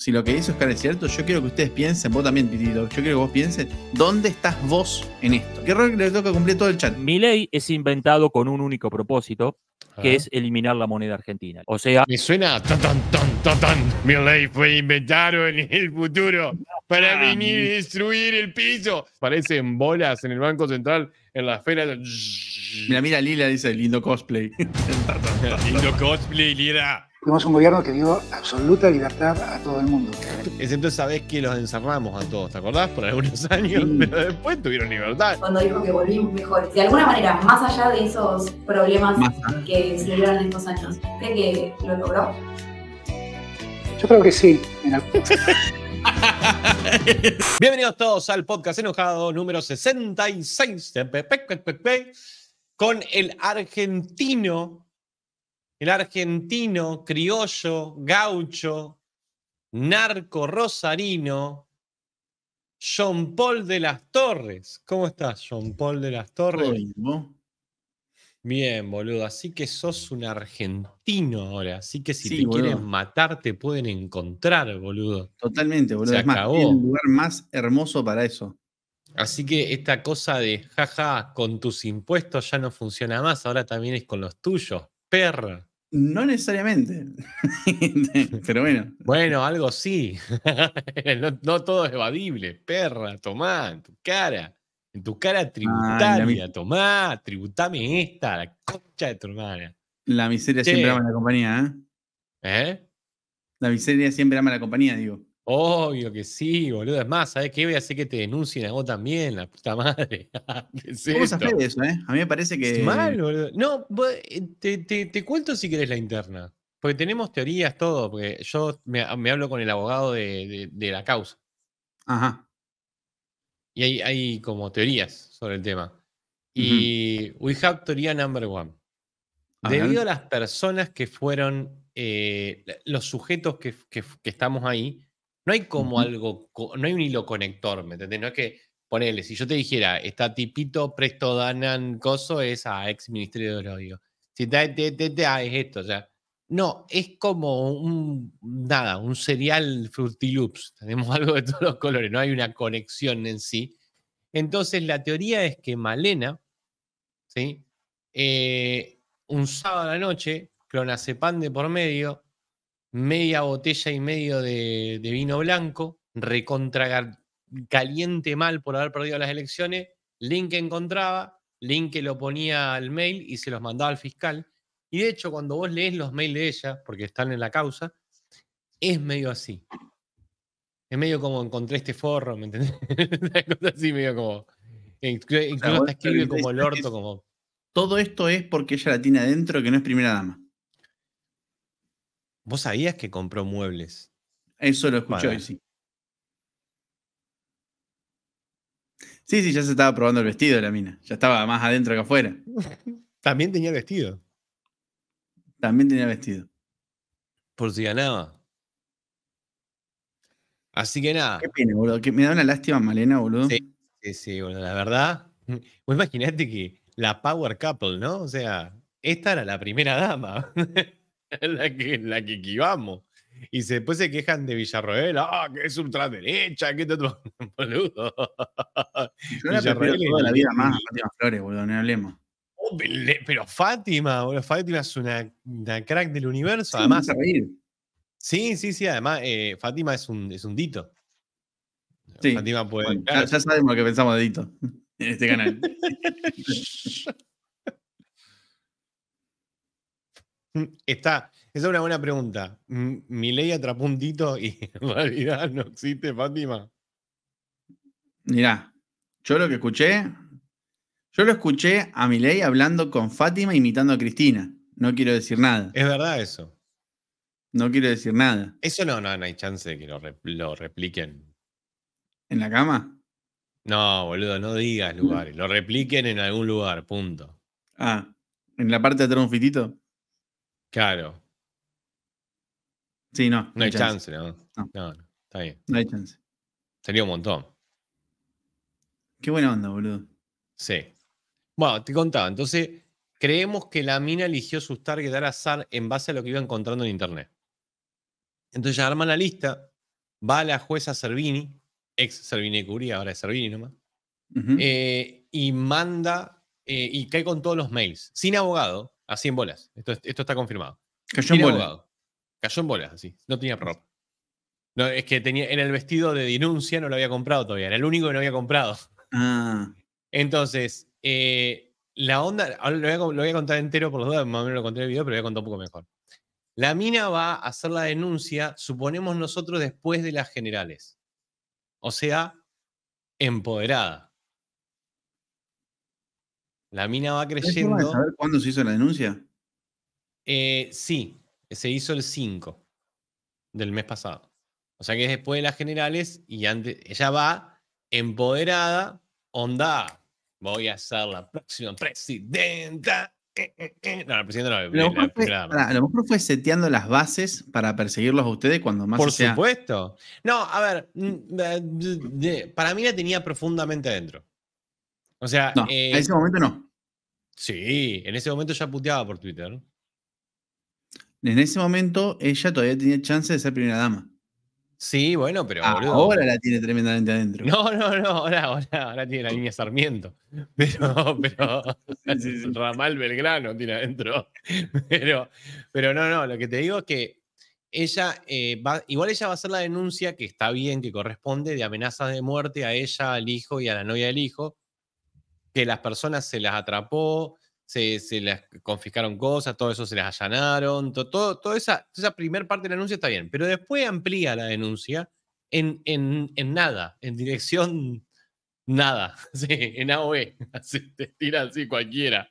si lo que dice Oscar es cierto, yo quiero que ustedes piensen, vos también, Titito. yo quiero que vos piensen, ¿dónde estás vos en esto? Qué rol que le toca cumplir todo el chat. Mi ley es inventado con un único propósito, que ah. es eliminar la moneda argentina. O sea. Me suena tan, Mi ley fue inventado en el futuro para venir ah, a destruir el piso. Parecen bolas en el Banco Central, en la esfera. Mira, mira, Lila dice: lindo cosplay. lindo cosplay, Lila. Fuimos un gobierno que dio absoluta libertad a todo el mundo. Excepto esa vez que los encerramos a todos, ¿te acordás? Por algunos años, pero después tuvieron libertad. Cuando dijo que volvimos mejor De alguna manera, más allá de esos problemas que se dieron en estos años, ¿cree que lo logró? Yo creo que sí. Bienvenidos todos al podcast enojado número 66 de con el argentino el argentino, criollo, gaucho, narco rosarino, John Paul de las Torres. ¿Cómo estás, John Paul de las Torres? Bien, boludo. Así que sos un argentino ahora. Así que si te quieren matar, te pueden encontrar, boludo. Totalmente, boludo. Se es acabó. el lugar más hermoso para eso. Así que esta cosa de jaja, con tus impuestos ya no funciona más. Ahora también es con los tuyos, perra. No necesariamente. Pero bueno. Bueno, algo sí. no, todo es evadible. Perra, tomá, en tu cara. En tu cara tributaria, tomá, tributame esta, la concha de tu hermana. La miseria siempre ama la compañía, ¿eh? ¿Eh? La miseria siempre ama la compañía, digo. Obvio que sí, boludo. Es más, ¿sabes qué? Voy a hacer que te denuncien a vos también, la puta madre. es se a eso, ¿eh? A mí me parece que. Es mal, boludo. No, eh, te, cuento si querés la interna. Porque tenemos teorías, todo. Porque yo me, hablo con el abogado de, la causa. Ajá. Y hay, como teorías sobre el tema. Y we have teoría number one. Debido a las personas que fueron, eh, los sujetos que estamos ahí, no hay como algo, no hay un hilo conector, ¿me entendés? No es que, ponele, si yo te dijera, está tipito, presto, danan, coso, es a ex ministerio de odio. Si te, ah, es esto, ya. No, es como un, nada, un cereal loops Tenemos algo de todos los colores, no hay una conexión en sí. Entonces, la teoría es que Malena, ¿sí? Eh, un sábado a la noche, clonazepam de por medio, media botella y medio de, vino blanco, recontra caliente mal por haber perdido las elecciones, Link encontraba, Link lo ponía al mail y se los mandaba al fiscal. Y de hecho, cuando vos lees los mails de ella, porque están en la causa, es medio así. Es medio como encontré este forro, ¿me entendés? Es así, medio como. escribe como el orto, como. Todo esto es porque ella la tiene adentro que no es primera dama. Vos sabías que compró muebles. Eso lo escuché hoy, sí. Sí, sí, ya se estaba probando el vestido de la mina. Ya estaba más adentro que afuera. También tenía vestido. También tenía vestido. Por si ganaba. Así que nada. Qué pena, boludo. Que me da una lástima Malena, boludo. Sí, sí, boludo. La verdad. Vos imaginate que la Power Couple, ¿no? O sea, esta era la primera dama. la que, la que equivamos. Y se, después se quejan de Villarroel, ah, que es ultraderecha, que todo, boludo. Yo la toda la vida más Fátima Flores, boludo, no hablemos. Oh, pero Fátima, boludo, Fátima es una, crack del universo, además. Sí, sí, sí, además eh, Fátima es un, es un dito. Fátima ya, ya sabemos lo que pensamos de dito en este canal. Mm, está, esa es una buena pregunta. Mm, ¿Mi ley atrapó un y en realidad no existe, Fátima? Mirá, yo lo que escuché, yo lo escuché a ley hablando con Fátima imitando a Cristina. No quiero decir nada. Es verdad eso. No quiero decir nada. Eso no, no, hay chance de que lo, lo repliquen. ¿En la cama? No, boludo, no digas lugares. Lo repliquen en algún lugar, punto. Ah, ¿en la parte de atrás un fitito? Claro. Sí, no. No, hay chance, No. no está bien. No hay chance. Sería un montón. Qué buena onda, boludo. Sí. Bueno, te contaba, entonces creemos que la mina eligió sus targets al azar en base a lo que iba encontrando en internet. Entonces ya arma la lista, va a la jueza Servini, ex Servini Curia, ahora es Servini nomás, eh, y manda eh, y cae con todos los mails, sin abogado, Así en bolas. Esto, está confirmado. Cayó en bolas. Cayó en bolas, así. No tenía ropa. No, es que tenía, en el vestido de denuncia no lo había comprado todavía. Era el único que no había comprado. Ah. Entonces, eh, la onda. lo voy, a, contar entero por los dudas. más o menos lo conté en el video, pero lo voy a contar un poco mejor. La mina va a hacer la denuncia, suponemos nosotros, después de las generales. O sea, empoderada. La mina va creciendo. cuándo se hizo la denuncia? Eh, sí, se hizo el 5 del mes pasado. O sea que es después de las generales y antes. Ella va empoderada, onda. Voy a ser la próxima presidenta. Eh, eh, no, la presidenta no, a lo mejor fue seteando las bases para perseguirlos a ustedes cuando más. Por supuesto. No, a ver, mm, para mí la tenía profundamente adentro. O sea. en eh, ese momento no. Sí, en ese momento ya puteaba por Twitter. En ese momento ella todavía tenía chance de ser primera dama. Sí, bueno, pero ah, ahora la tiene tremendamente adentro. No, no, no, ahora, tiene la línea Sarmiento. Pero, pero Ramal Belgrano tiene adentro. Pero, pero no, no, lo que te digo es que ella eh, va, igual ella va a hacer la denuncia que está bien, que corresponde, de amenazas de muerte a ella, al hijo y a la novia del hijo, que las personas se las atrapó, se, se las confiscaron cosas, todo eso se las allanaron, todo, toda esa, esa primera parte de la denuncia está bien, pero después amplía la denuncia en, en, nada, en dirección nada, en AOE, se te tira así cualquiera.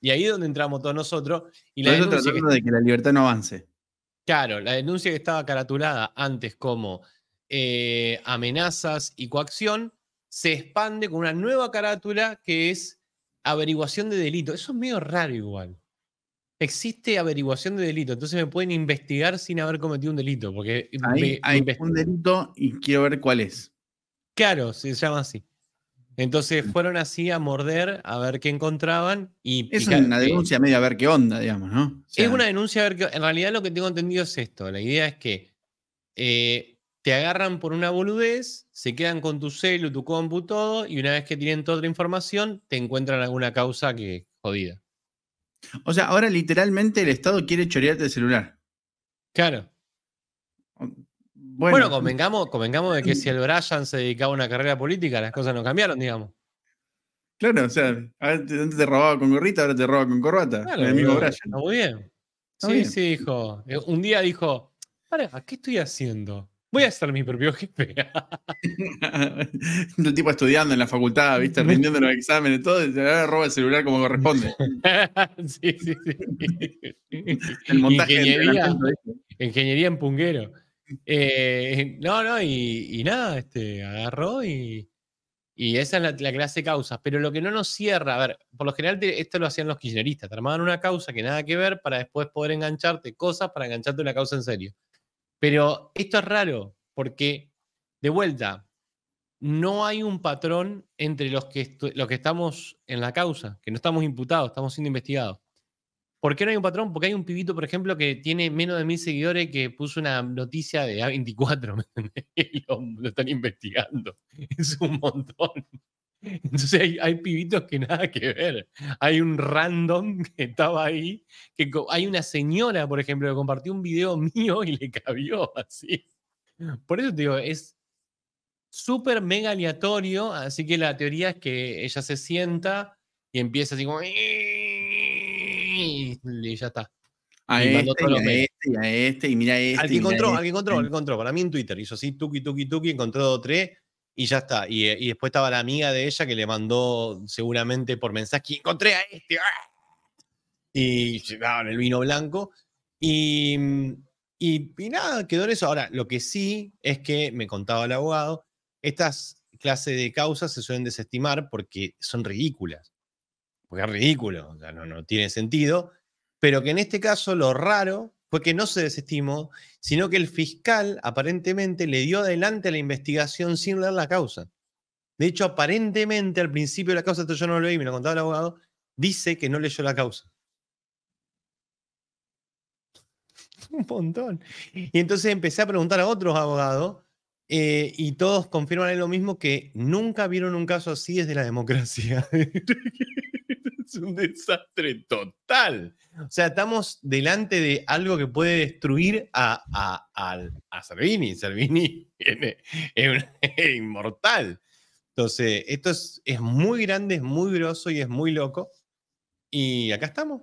Y ahí es donde entramos todos nosotros. Y la de que la libertad no avance. Claro, la denuncia que estaba caratulada antes como eh, amenazas y coacción, se expande con una nueva carátula que es averiguación de delito. Eso es medio raro igual. Existe averiguación de delito, entonces me pueden investigar sin haber cometido un delito. Porque hay un delito y quiero ver cuál es. Claro, se llama así. Entonces mm. fueron así a morder, a ver qué encontraban y... Es una eh, denuncia media a ver qué onda, digamos, ¿no? es una denuncia a ver qué... En realidad lo que tengo entendido es esto. La idea es que eh, te agarran por una boludez, se quedan con tu celu, tu compu, todo, y una vez que tienen toda la información, te encuentran alguna causa que jodida. O sea, ahora literalmente el Estado quiere chorearte el celular. Claro. Bueno, convengamos, convengamos de que si el Brian se dedicaba a una carrera política, las cosas no cambiaron, digamos. Claro, o sea, antes te robaba con gorrita, ahora te roba con corbata. Claro, el amigo Brian. muy bien. sí, sí, dijo. Eh, un día dijo, ¿qué estoy haciendo? voy a ser mi propio jefe. el tipo estudiando en la facultad, ¿viste? Rindiendo los exámenes, todo, y roba el celular como corresponde. sí, sí, sí. El montaje ingeniería, ingeniería en punguero. Eh, no, no, y, nada, este, agarró y, y esa es la, clase de causas. Pero lo que no nos cierra, a ver, por lo general esto lo hacían los kirchneristas, te armaban una causa que nada que ver para después poder engancharte cosas para engancharte una causa en serio. Pero esto es raro, porque de vuelta, no hay un patrón entre los que, los que estamos en la causa, que no estamos imputados, estamos siendo investigados. ¿Por qué no hay un patrón? Porque hay un pibito, por ejemplo, que tiene menos de mil seguidores que puso una noticia de A24, lo están investigando. Es un montón. Entonces hay, pibitos que nada que ver. Hay un random que estaba ahí, que hay una señora, por ejemplo, que compartió un video mío y le cabió así. Por eso te digo, es súper mega aleatorio, así que la teoría es que ella se sienta y empieza así como... Y ya está. A este, y a este, y a este, y mira este. Al que este, encontró, al este. encontró, encontró. Para mí en Twitter hizo así, tuki, tuki, tuki, encontró tres y ya está. Eh, y, después estaba la amiga de ella que le mandó seguramente por mensaje, encontré a este. ¡ah!". Y llevaban el vino blanco. Mm, y, y, nada, quedó en eso. Ahora, lo que sí es que me contaba el abogado, estas clases de causas se suelen desestimar porque son ridículas. Porque es ridículo, o sea, no, no tiene sentido. Pero que en este caso lo raro fue que no se desestimó, sino que el fiscal aparentemente le dio adelante la investigación sin leer la causa. De hecho, aparentemente al principio de la causa, esto yo no lo leí, me lo contaba el abogado, dice que no leyó la causa. Un montón. Y entonces empecé a preguntar a otros abogados eh, y todos confirman lo mismo que nunca vieron un caso así desde la democracia. es un desastre total. O sea, estamos delante de algo que puede destruir a, a, Salvini es, inmortal. Entonces, esto es, muy grande, es muy grosso y es muy loco. Y acá estamos.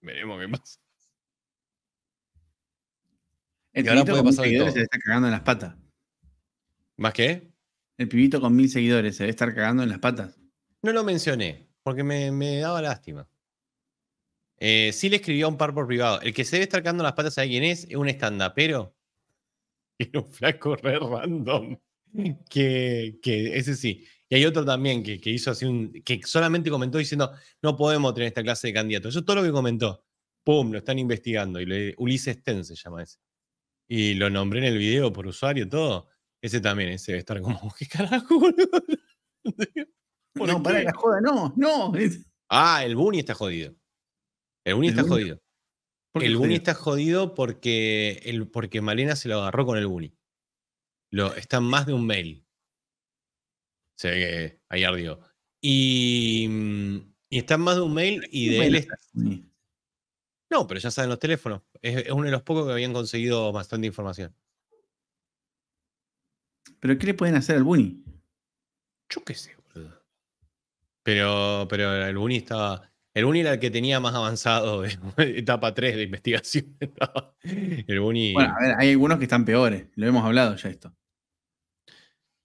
Veremos qué pasa. El y ahora puede pasar todo. se le está cagando en las patas. ¿Más qué? El pibito con mil seguidores se debe estar cagando en las patas. No lo mencioné, porque me, daba lástima. Eh, sí le escribí a un par por privado. El que se debe estar cagando en las patas, a quién es? Es un pero Era un flaco re random. que, ese sí. Y hay otro también que, hizo así un. que solamente comentó diciendo: no podemos tener esta clase de candidato Eso es todo lo que comentó. ¡Pum! Lo están investigando. Y Ulises Ten se llama ese. Y lo nombré en el video por usuario, y todo. Ese también, ese debe estar como, ¿qué carajo, no, la joda, no, no. Ah, el Bunny está jodido. El Bunny está jodido. El Bunny está jodido porque, el, porque Malena se lo agarró con el Bunny. Lo, está más de un mail. Se ve que ahí ardió. Y, mm, y está más de un mail y de él. no, pero ya saben los teléfonos. es, uno de los pocos que habían conseguido bastante información. ¿Pero qué le pueden hacer al BUNI? Yo qué sé, boludo. Pero, pero el BUNI estaba. El BUNI era el que tenía más avanzado, de, etapa 3 de investigación. el BUNI Bueno, a ver, hay algunos que están peores. Lo hemos hablado ya esto.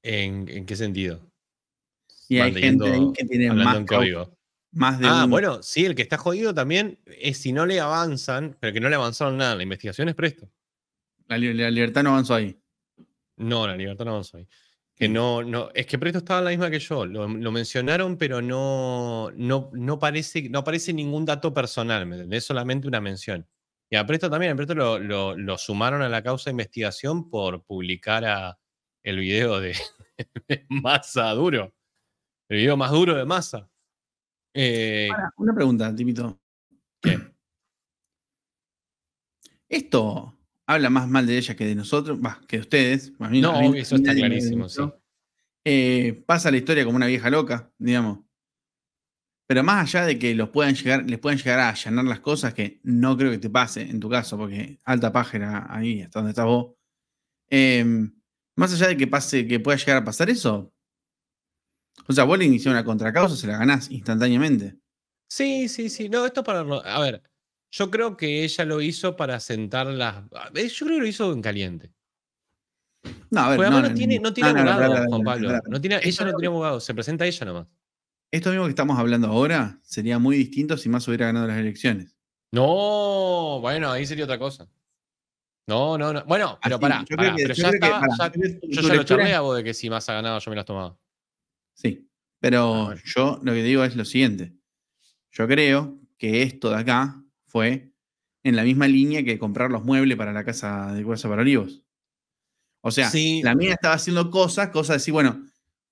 ¿En, qué sentido? Si hay gente que tiene más, código. Ah, bueno, sí, el que está jodido también es si no le avanzan, pero que no le avanzaron nada. La investigación es presto. la libertad no avanzó ahí. No, la libertad no soy. Que mm. no, no, es que Presto estaba la misma que yo, lo, mencionaron, pero no, no, no, parece, no aparece ningún dato personal, ¿me entendés? Solamente una mención. Y a Presto también, a Presto lo, sumaron a la causa de investigación por publicar a, el video de, masa Massa duro, el video más duro de Massa. Eh, una pregunta, Timito. Esto, habla más mal de ella que de nosotros, que de ustedes. no, eso está clarísimo, eh, pasa la historia como una vieja loca, digamos. Pero más allá de que los puedan llegar, les puedan llegar a allanar las cosas, que no creo que te pase en tu caso, porque alta pájara ahí, hasta donde estás vos. Em, más allá de que pase, que pueda llegar a pasar eso. O sea, vos le una contracausa, se la ganás instantáneamente. Sí, sí, sí. No, esto para. A ver, yo creo que ella lo hizo para sentar las. Ah, eh, yo creo que lo hizo en caliente. No, a ver, no, tiene, no tiene abogado, Juan Pablo. ella no tiene abogado, se presenta ella nomás. Esto mismo que estamos hablando ahora sería muy distinto si más hubiera ganado las elecciones. No, bueno, ahí sería otra cosa. No, no, no. Bueno, pero pará, ya lo charlé a vos de que si más ha ganado, yo me las tomaba. Sí, pero ah, yo lo que digo es lo siguiente. Yo creo que esto de acá fue en la misma línea que comprar los muebles para la casa de Hueso para Olivos. O sea, la mía estaba haciendo cosas, cosas de decir, bueno,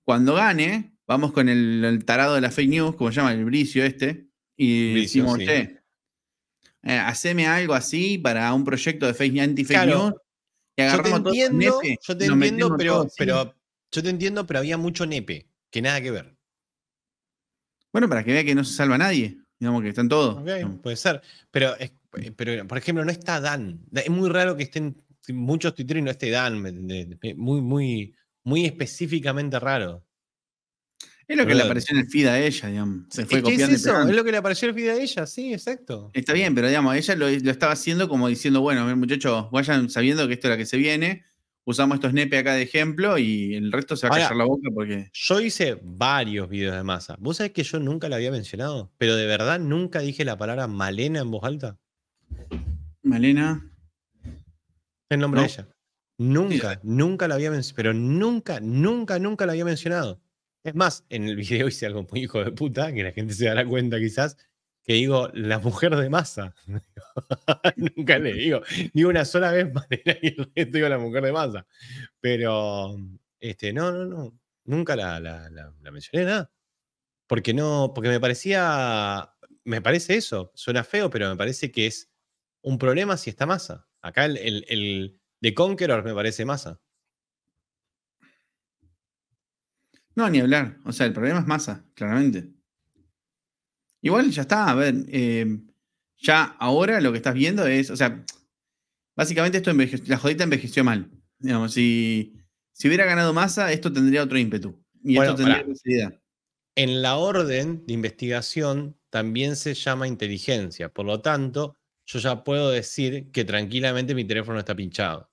cuando gane, vamos con el, tarado de la fake news, como se llama, el bricio este, y hicimos decimos, che, eh, haceme algo así para un proyecto de fake, anti-fake news. yo te entiendo, pero, pero yo te entiendo, pero había mucho nepe, que nada que ver. Bueno, para que vea que no se salva nadie. Digamos que están todos. puede ser. Pero, mm. eh, pero, por ejemplo, no está Dan. Es muy raro que estén muchos Twitter y no esté Dan. Muy, muy, muy específicamente raro. Es lo que le apareció en el feed a ella, digamos. Se fue es Es, eso, es lo que le apareció en el feed a ella, sí, exacto. Está bien, pero digamos, ella lo, estaba haciendo como diciendo, bueno, muchachos, vayan sabiendo que esto es la que se viene usamos estos nepe acá de ejemplo y el resto se va a la boca porque. Yo hice varios videos de masa. ¿Vos sabés que yo nunca la había mencionado? Pero de verdad nunca dije la palabra Malena en voz alta. Malena. El nombre de ella. Nunca, nunca la había mencionado. Pero nunca, nunca, nunca la había mencionado. Es más, en el video hice algo muy hijo de puta, que la gente se dará cuenta quizás, que digo, la mujer de masa. Nunca le digo, ni una sola vez digo la mujer de masa. Pero, este, no, no, no. Nunca la, la, mencioné nada. Porque no, porque me parecía, me parece eso, suena feo, pero me parece que es un problema si está masa. Acá el, el, el de Conqueror me parece masa. No, ni hablar. O sea, el problema es masa, claramente. Igual ya está, a ver, em, ya ahora lo que estás viendo es, o sea, básicamente esto la jodita envejeció mal. Digamos, si, hubiera ganado masa, esto tendría otro ímpetu. Y esto tendría En la orden de investigación también se llama inteligencia. Por lo tanto, yo ya puedo decir que tranquilamente mi teléfono está pinchado.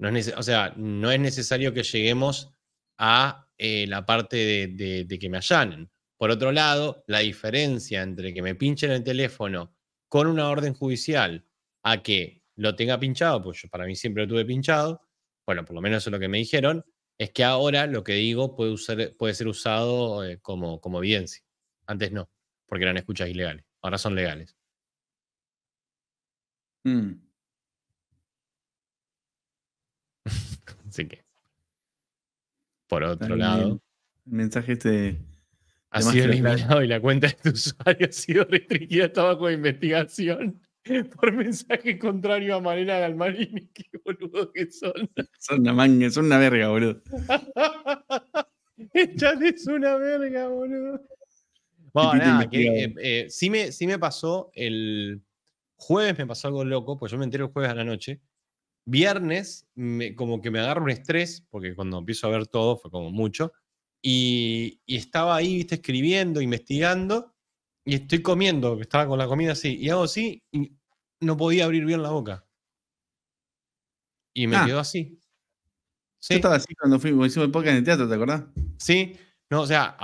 No es o sea, no es necesario que lleguemos a eh, la parte de, de, que me allanen. Por otro lado, la diferencia entre que me pinchen el teléfono con una orden judicial a que lo tenga pinchado, pues yo para mí siempre lo tuve pinchado, bueno, por lo menos eso es lo que me dijeron, es que ahora lo que digo puede, puede ser usado eh, como, como evidencia. Antes no, porque eran escuchas ilegales. Ahora son legales. Mm. Así que, por otro lado... El mensaje este ha sido eliminado y la cuenta de tu usuario ha sido restringida estaba bajo investigación por mensaje contrario a Marina Galmarini. Qué boludo que son. Son una manga, son una verga, boludo. El es una verga, boludo. Bueno, nada, que, eh, eh, sí, me, me pasó el jueves, me pasó algo loco, pues yo me entero el jueves a la noche. Viernes, me, como que me agarro un estrés, porque cuando empiezo a ver todo fue como mucho. Y, estaba ahí, viste, escribiendo, investigando, y estoy comiendo, estaba con la comida así, y hago así, y no podía abrir bien la boca. Y me ah. quedó así. ¿Sí? Yo estaba así cuando fui, hicimos el podcast en el teatro, ¿te acordás? Sí, no, o sea,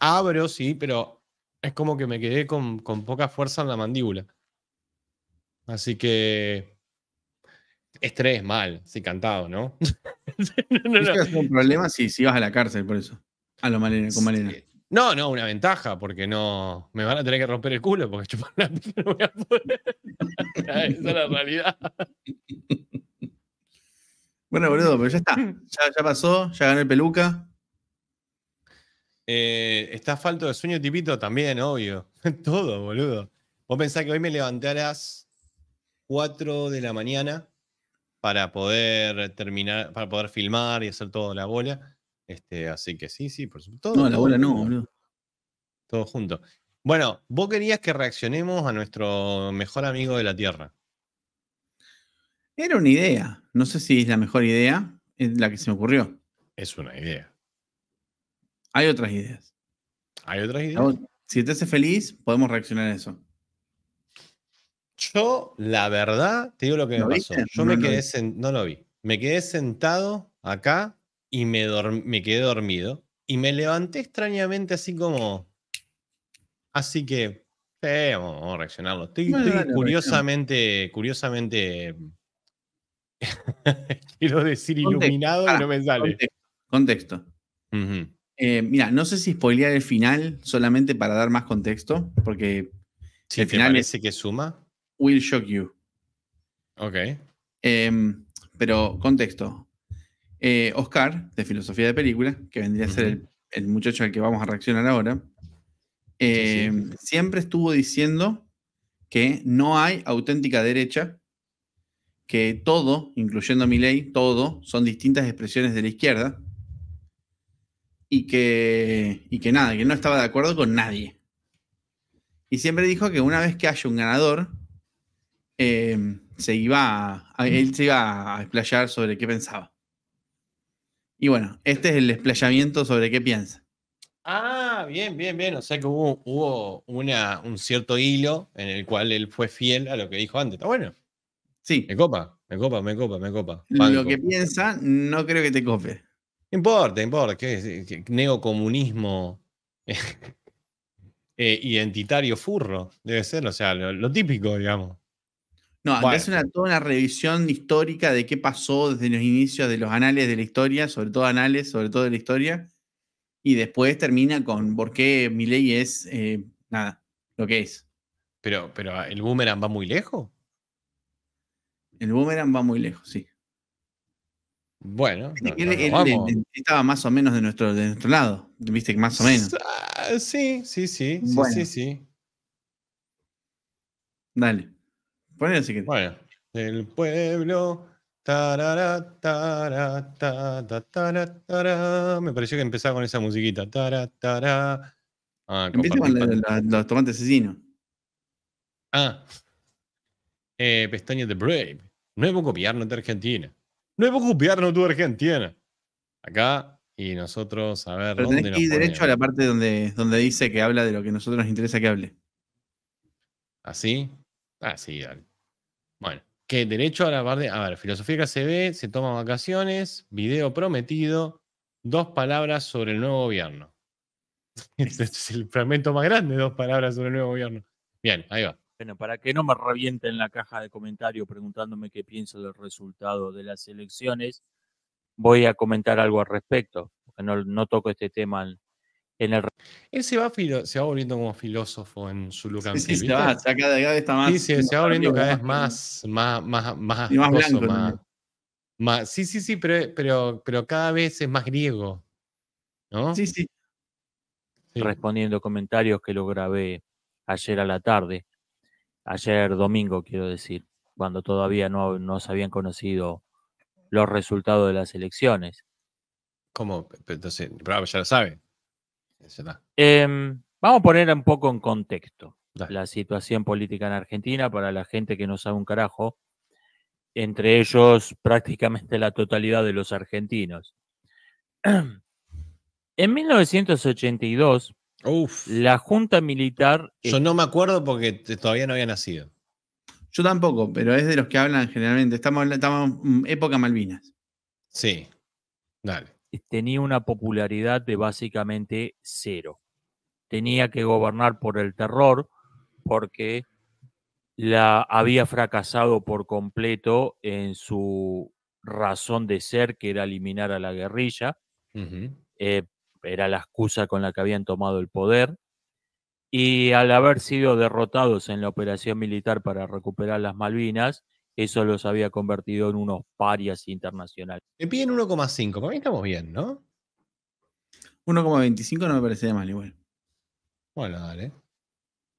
abro, sí, pero es como que me quedé con, con poca fuerza en la mandíbula. Así que Estrés mal, si cantado, ¿no? no, no, es un problema si, si vas a la cárcel por eso. A lo Malena, con Malena. No, no, una ventaja, porque no. Me van a tener que romper el culo porque chupar la no voy a poder. Esa es la realidad. Bueno, boludo, pero ya está. Ya, pasó, ya gané peluca. Eh, está falto de sueño, tipito, también, obvio. Todo, boludo. Vos pensás que hoy me levantarás 4 de la mañana para poder terminar, para poder filmar y hacer toda la bola. Este, así que sí, sí, por supuesto. Todo no, la bola no, boludo. Todo junto. Bueno, vos querías que reaccionemos a nuestro mejor amigo de la Tierra. Era una idea. No sé si es la mejor idea, es la que se me ocurrió. Es una idea. Hay otras ideas. Hay otras ideas. Si te hace feliz, podemos reaccionar a eso. Yo, la verdad, te digo lo que me pasó. Yo me quedé sentado, no lo vi. Me quedé sentado acá y me, quedé dormido. Y me levanté extrañamente así como... Así que vamos, a reaccionarlo. Estoy, curiosamente, curiosamente, quiero decir iluminado y no me sale. Contexto. Eh, mira, no sé si spoilear el final solamente para dar más contexto, porque si el final parece que suma. Will Shock You. Ok. Em, pero contexto. Eh, Oscar, de Filosofía de Película, que vendría a ser el, muchacho al que vamos a reaccionar ahora, em, siempre estuvo diciendo que no hay auténtica derecha, que todo, incluyendo mi ley, todo son distintas expresiones de la izquierda y que, y que nada, que no estaba de acuerdo con nadie. Y siempre dijo que una vez que haya un ganador, Em, se iba él se iba a explayar sobre qué pensaba. Y bueno, este es el explayamiento sobre qué piensa. Ah, bien, bien, bien. O sea que hubo, una, un cierto hilo en el cual él fue fiel a lo que dijo antes. Está bueno. Sí. Me copa, me copa, me copa, me copa. Lo que piensa, no creo que te cope. Importa, importa. que neocomunismo eh, eh, identitario furro? Debe ser, o sea, lo típico, digamos. No, una, toda una revisión histórica de qué pasó desde los inicios de los anales de la historia, sobre todo anales, sobre todo de la historia. Y después termina con por qué mi ley es nada, lo que es. Pero, pero el boomerang va muy lejos. El boomerang va muy lejos, sí. Bueno, estaba más o menos de nuestro, de nuestro lado, viste que más o menos. Sí, sí, sí, sí, sí. Dale. Pon el siguiente. el pueblo. Tarara, tarara, Me pareció que empezaba con esa musiquita. Ah, Empieza con los tomates asesinos. Ah. Eh, de Brave. Nuevo gobierno de Argentina. Nuevo gobierno de Argentina. Acá y nosotros, a ver. Pero dónde que ir derecho a la parte donde, donde dice que habla de lo que a nosotros nos interesa que hable. ¿Así? ¿Ah, Ah, Bueno, que derecho a la de, A ver, filosofía que se ve, se toma vacaciones, video prometido, dos palabras sobre el nuevo gobierno. este es el fragmento más grande, dos palabras sobre el nuevo gobierno. Bien, ahí va. Bueno, para que no me revienten la caja de comentarios preguntándome qué pienso del resultado de las elecciones, voy a comentar algo al respecto. no, toco este tema él se va, volviendo como filósofo en su lugar sí, se va, se va volviendo cada vez más... más, más blanco. sí, sí, sí, pero, pero, cada vez es más griego. ¿No? Sí, sí. Respondiendo comentarios que lo grabé ayer a la tarde. Ayer domingo, quiero decir, cuando todavía no, no se habían conocido los resultados de las elecciones. ¿Cómo? Entonces, ya lo saben Em, vamos a poner un poco en contexto la situación política en Argentina para la gente que no sabe un carajo, entre ellos prácticamente la totalidad de los argentinos. En 1982, la Junta Militar... Yo no me acuerdo porque todavía no había nacido. Yo tampoco, pero es de los que hablan generalmente. estamos en mm, época Malvinas. Sí, dale. Eh, tenía una popularidad de básicamente cero. Tenía que gobernar por el terror porque la había fracasado por completo en su razón de ser, que era eliminar a la guerrilla. Eh, era la excusa con la que habían tomado el poder. Y al haber sido derrotados en la operación militar para recuperar las Malvinas, eso los había convertido en unos parias internacionales. Me piden 1,5, para mí estamos bien, ¿no? 1,25 no me parece de mal igual. Bueno, dale.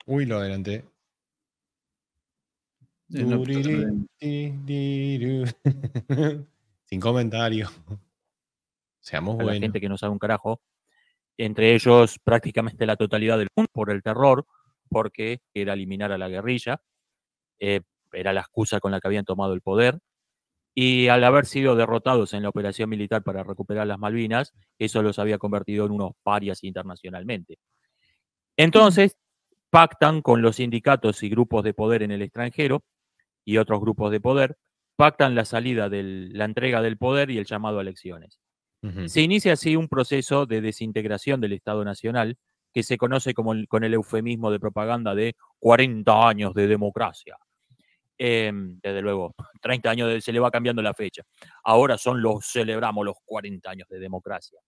Uy, lo adelanté. Sin comentario. Seamos buenos. Hay gente que no sabe un carajo. Entre ellos, prácticamente la totalidad del mundo por el terror, porque era eliminar a la guerrilla. Eh, era la excusa con la que habían tomado el poder, y al haber sido derrotados en la operación militar para recuperar las Malvinas, eso los había convertido en unos parias internacionalmente. Entonces, pactan con los sindicatos y grupos de poder en el extranjero y otros grupos de poder, pactan la salida de la entrega del poder y el llamado a elecciones. Se inicia así un proceso de desintegración del Estado Nacional que se conoce como con el eufemismo de propaganda de 40 años de democracia. Em, desde luego, 30 años se le va cambiando la fecha. Ahora son los, celebramos los 40 años de democracia.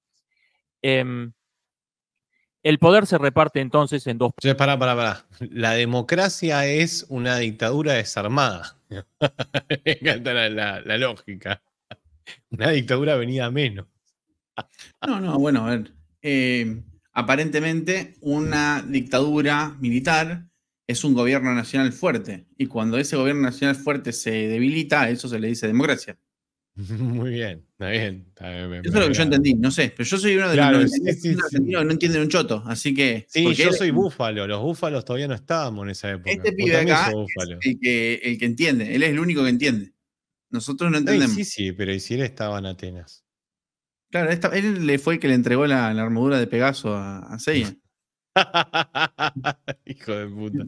Em, el poder se reparte entonces en dos. Para pará, pará, pará. La democracia es una dictadura desarmada. Me encanta la, lógica. Una dictadura venida a menos. no, no, bueno, a ver. Em, aparentemente, una dictadura militar es un gobierno nacional fuerte. Y cuando ese gobierno nacional fuerte se debilita, eso se le dice democracia. Muy bien, está bien. eso es lo que yo entendí, no sé. Pero yo soy uno de los que no entienden un choto, así que. Sí, yo soy búfalo. Los búfalos todavía no estábamos en esa época. Este pibe acá es el que, el que entiende. Él es el único que entiende. Nosotros no entendemos. sí, sí, pero y si él estaba en Atenas. Claro, él él fue el que le entregó la, armadura de Pegaso a, a Seiya. Hijo de puta.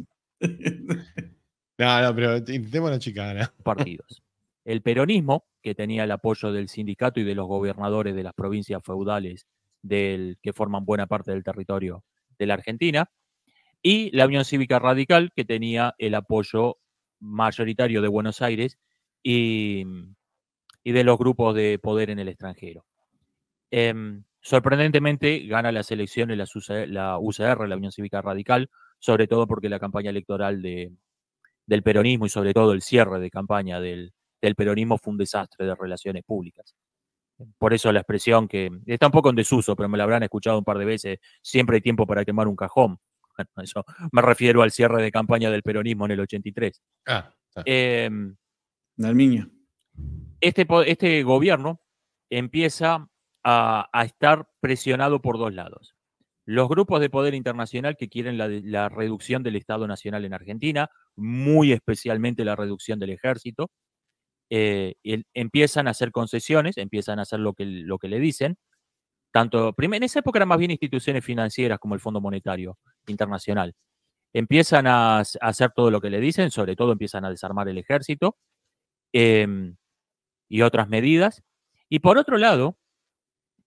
No, no, pero intentemos la chicana. Partidos. El peronismo, que tenía el apoyo del sindicato y de los gobernadores de las provincias feudales del, que forman buena parte del territorio de la Argentina, y la Unión Cívica Radical, que tenía el apoyo mayoritario de Buenos Aires y, y de los grupos de poder en el extranjero. Eh, Sorprendentemente gana las elecciones la, UCR, la Unión Cívica Radical, sobre todo porque la campaña electoral del peronismo y sobre todo el cierre de campaña del, peronismo fue un desastre de relaciones públicas. Por eso la expresión que está un poco en desuso, pero me la habrán escuchado un par de veces, siempre hay tiempo para quemar un cajón. eso me refiero al cierre de campaña del peronismo en el 83. Ah, em, este, este gobierno empieza a, estar presionado por dos lados. Los grupos de poder internacional que quieren la, reducción del Estado Nacional en Argentina, muy especialmente la reducción del ejército, eh, empiezan a hacer concesiones, empiezan a hacer lo que, lo que le dicen. Tanto, en esa época eran más bien instituciones financieras como el Fondo Monetario Internacional. Empiezan a, hacer todo lo que le dicen, sobre todo empiezan a desarmar el ejército em, y otras medidas. Y por otro lado,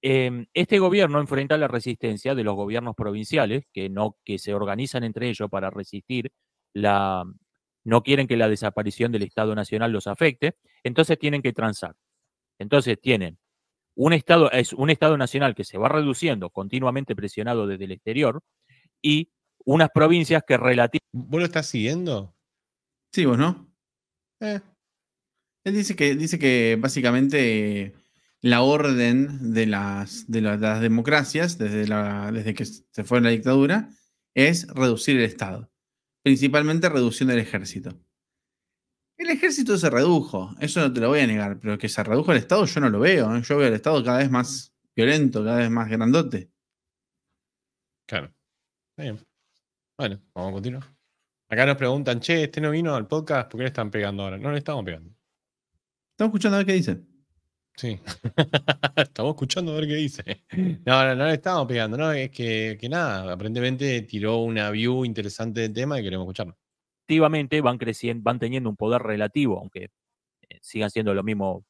Em, este gobierno enfrenta la resistencia de los gobiernos provinciales, que, no, que se organizan entre ellos para resistir la... No quieren que la desaparición del Estado Nacional los afecte, entonces tienen que transar. Entonces tienen un Estado, es un Estado Nacional que se va reduciendo, continuamente presionado desde el exterior, y unas provincias que relativamente... ¿Vos lo estás siguiendo? Sí, vos no. Eh. Él dice que, dice que básicamente la orden de las, de las democracias desde, la, desde que se fue la dictadura es reducir el Estado, principalmente reducción del ejército. El ejército se redujo, eso no te lo voy a negar, pero que se redujo el Estado yo no lo veo. ¿eh? Yo veo el Estado cada vez más violento, cada vez más grandote. Claro. Bien. Bueno, vamos a continuar. Acá nos preguntan, che, este no vino al podcast, ¿por qué le están pegando ahora? No le estamos pegando. Estamos escuchando a ver qué dicen. Sí. estamos escuchando a ver qué dice. No, no, le estamos pegando, ¿no? Es que, que nada, aparentemente tiró una view interesante del tema y queremos escucharlo. Activamente van creciendo, van teniendo un poder relativo, aunque eh, sigan siendo los mismos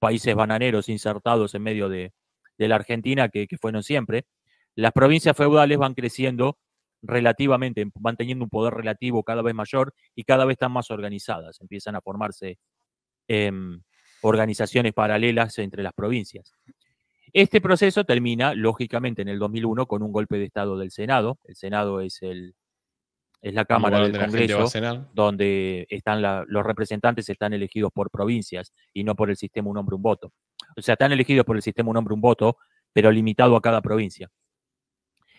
países bananeros insertados en medio de, la Argentina que, que, fueron siempre. Las provincias feudales van creciendo relativamente, van teniendo un poder relativo cada vez mayor y cada vez están más organizadas. Empiezan a formarse. Em, organizaciones paralelas entre las provincias. Este proceso termina, lógicamente, en el 2001 con un golpe de Estado del Senado. El Senado es, el, es la Cámara del Congreso, donde están los representantes están elegidos por provincias y no por el sistema un hombre, un voto. O sea, están elegidos por el sistema un hombre, un voto, pero limitado a cada provincia.